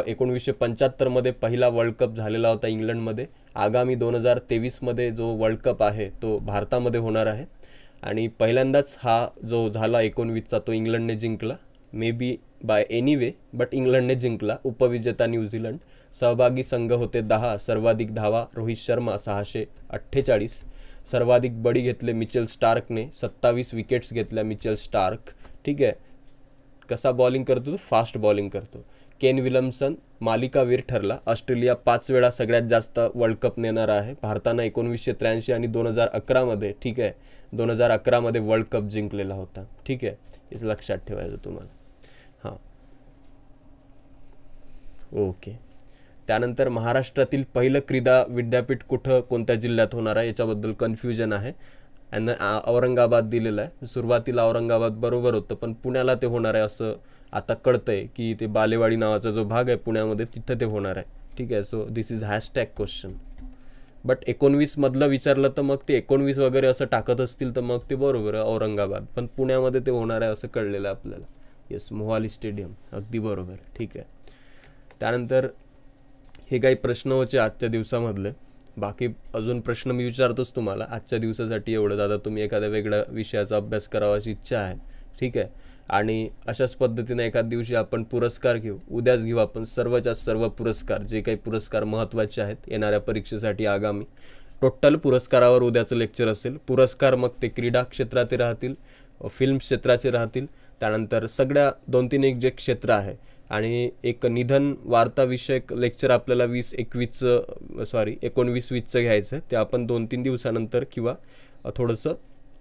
एकोणवीसशे पंच्याहत्तरमध्ये पहिला वर्ल्ड कप झालेला होता इंग्लंडमध्ये आगामी दोन हजार तेवीसमध्ये जो वर्ल्ड कप आहे तो भारतामध्ये होणार आहे आणि पहिल्यांदाच हा जो झाला एकोणवीसचा तो इंग्लंडने जिंकला may be by way but इंग्लंडने जिंकला उपविजेता न्यूझीलंड सहभागी संघ होते दहा सर्वाधिक धावा रोहित शर्मा सहाशे अठ्ठेचाळीस सर्वाधिक बळी घेतले मिचेल स्टार्कने सत्तावीस विकेट्स घेतल्या मिचेल स्टार्क ठीक आहे कसा बॉलिंग करतो तो फास्ट बॉलिंग करतो केन विलमसन मालिकावीर ठरला ऑस्ट्रेलिया पाच वेळा सगळ्यात जास्त वर्ल्ड कप नेणार आहे भारतानं एकोणवीसशे त्र्याऐंशी आणि दोन हजार अकरामध्ये ठीक आहे दोन हजार अकरामध्ये वर्ल्ड कप जिंकलेला होता ठीक आहे लक्षात ठेवायचं तुम्हाला ओके त्यानंतर महाराष्ट्रातील पहिलं क्रीडा विद्यापीठ कुठं कोणत्या जिल्ह्यात होणार आहे याच्याबद्दल कन्फ्युजन आहे आणि औरंगाबाद दिलेलं आहे सुरुवातीला औरंगाबाद बरोबर होतं पण पुण्याला ते होणार आहे असं आता कळतं आहे की ते बालेवाडी नावाचा जो भाग आहे पुण्यामध्ये तिथं ते होणार आहे ठीक आहे so this is hashtag question but एकोणवीसमधलं विचारलं तर मग ते एकोणवीस वगैरे असं टाकत असतील तर मग ते बरोबर आहे औरंगाबाद पण पुण्यामध्ये ते होणार आहे असं कळलेलं आहे आपल्याला येस मोहाली स्टेडियम अगदी बरोबर ठीक आहे त्यानंतर हे काही प्रश्न होते आजच्या दिवसामधले बाकी अजून प्रश्न मी विचारतोच तुम्हाला आजच्या दिवसासाठी एवढं दादा तुम्ही एखाद्या वेगळ्या विषयाचा अभ्यास करावा अशी इच्छा आहे ठीक आहे आणि अशाच पद्धतीने एखाद दिवशी आपण पुरस्कार घेऊ उद्याच घेऊ आपण सर्वच्या सर्व पुरस्कार जे काही पुरस्कार महत्त्वाचे आहेत येणाऱ्या परीक्षेसाठी आगामी टोटल पुरस्कारावर उद्याचं लेक्चर असेल पुरस्कार मग ते क्रीडा क्षेत्राचे राहतील फिल्म क्षेत्राचे राहतील त्यानंतर सगळ्या दोन तीन एक जे क्षेत्र आहे आणि एक निधन वार्ताविषयक लेक्चर आपल्याला वीस एकवीसचं सॉरी एकोणवीस वीसचं घ्यायचं आहे ते आपण दोन तीन दिवसानंतर किंवा थोडंसं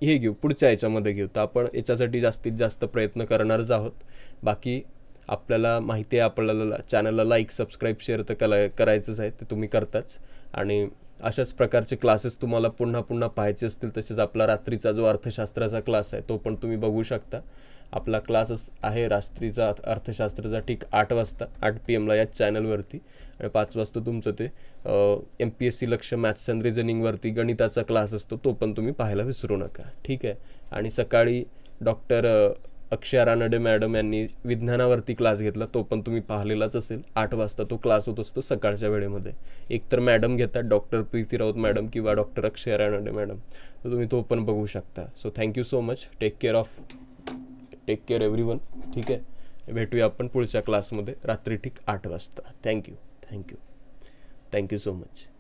हे घेऊ पुढच्या याच्यामध्ये घेऊ तर आपण याच्यासाठी जास्तीत जास्त प्रयत्न करणारच आहोत बाकी आपल्याला माहिती आहे आपल्याला चॅनलला लाईक सबस्क्राईब शेअर तर कला करायचंच आहे ते तुम्ही करताच आणि अशाच प्रकारचे क्लासेस तुम्हाला पुन्हा पुन्हा पाहायचे असतील तसेच आपला रात्रीचा जो अर्थशास्त्राचा क्लास आहे तो पण तुम्ही बघू शकता आपला क्लास आहे रात्रीचा अर्थशास्त्राचा ठीक आठ वाजता आठ पी एमला याच चॅनलवरती आणि पाच वाजता तुमचं ते एम पी एस सी लक्ष मॅथ्स अँड रिझनिंगवरती गणिताचा क्लास असतो तो पण तुम्ही पाहायला विसरू नका ठीक आहे आणि सकाळी डॉक्टर अक्षय रानडे मॅडम यांनी विज्ञानावरती क्लास घेतला तो पण तुम्ही पाहिलेलाच असेल आठ वाजता तो क्लास होत असतो सकाळच्या वेळेमध्ये एकतर मॅडम घेतात डॉक्टर प्रीती राऊत मॅडम किंवा डॉक्टर अक्षय रानडे मॅडम तर तुम्ही तो पण बघू शकता so thank you so much take care of take care everyone ठीक आहे भेटूया आपण पुढच्या क्लासमध्ये रात्री ठीक आठ वाजता thank you thank you thank you so much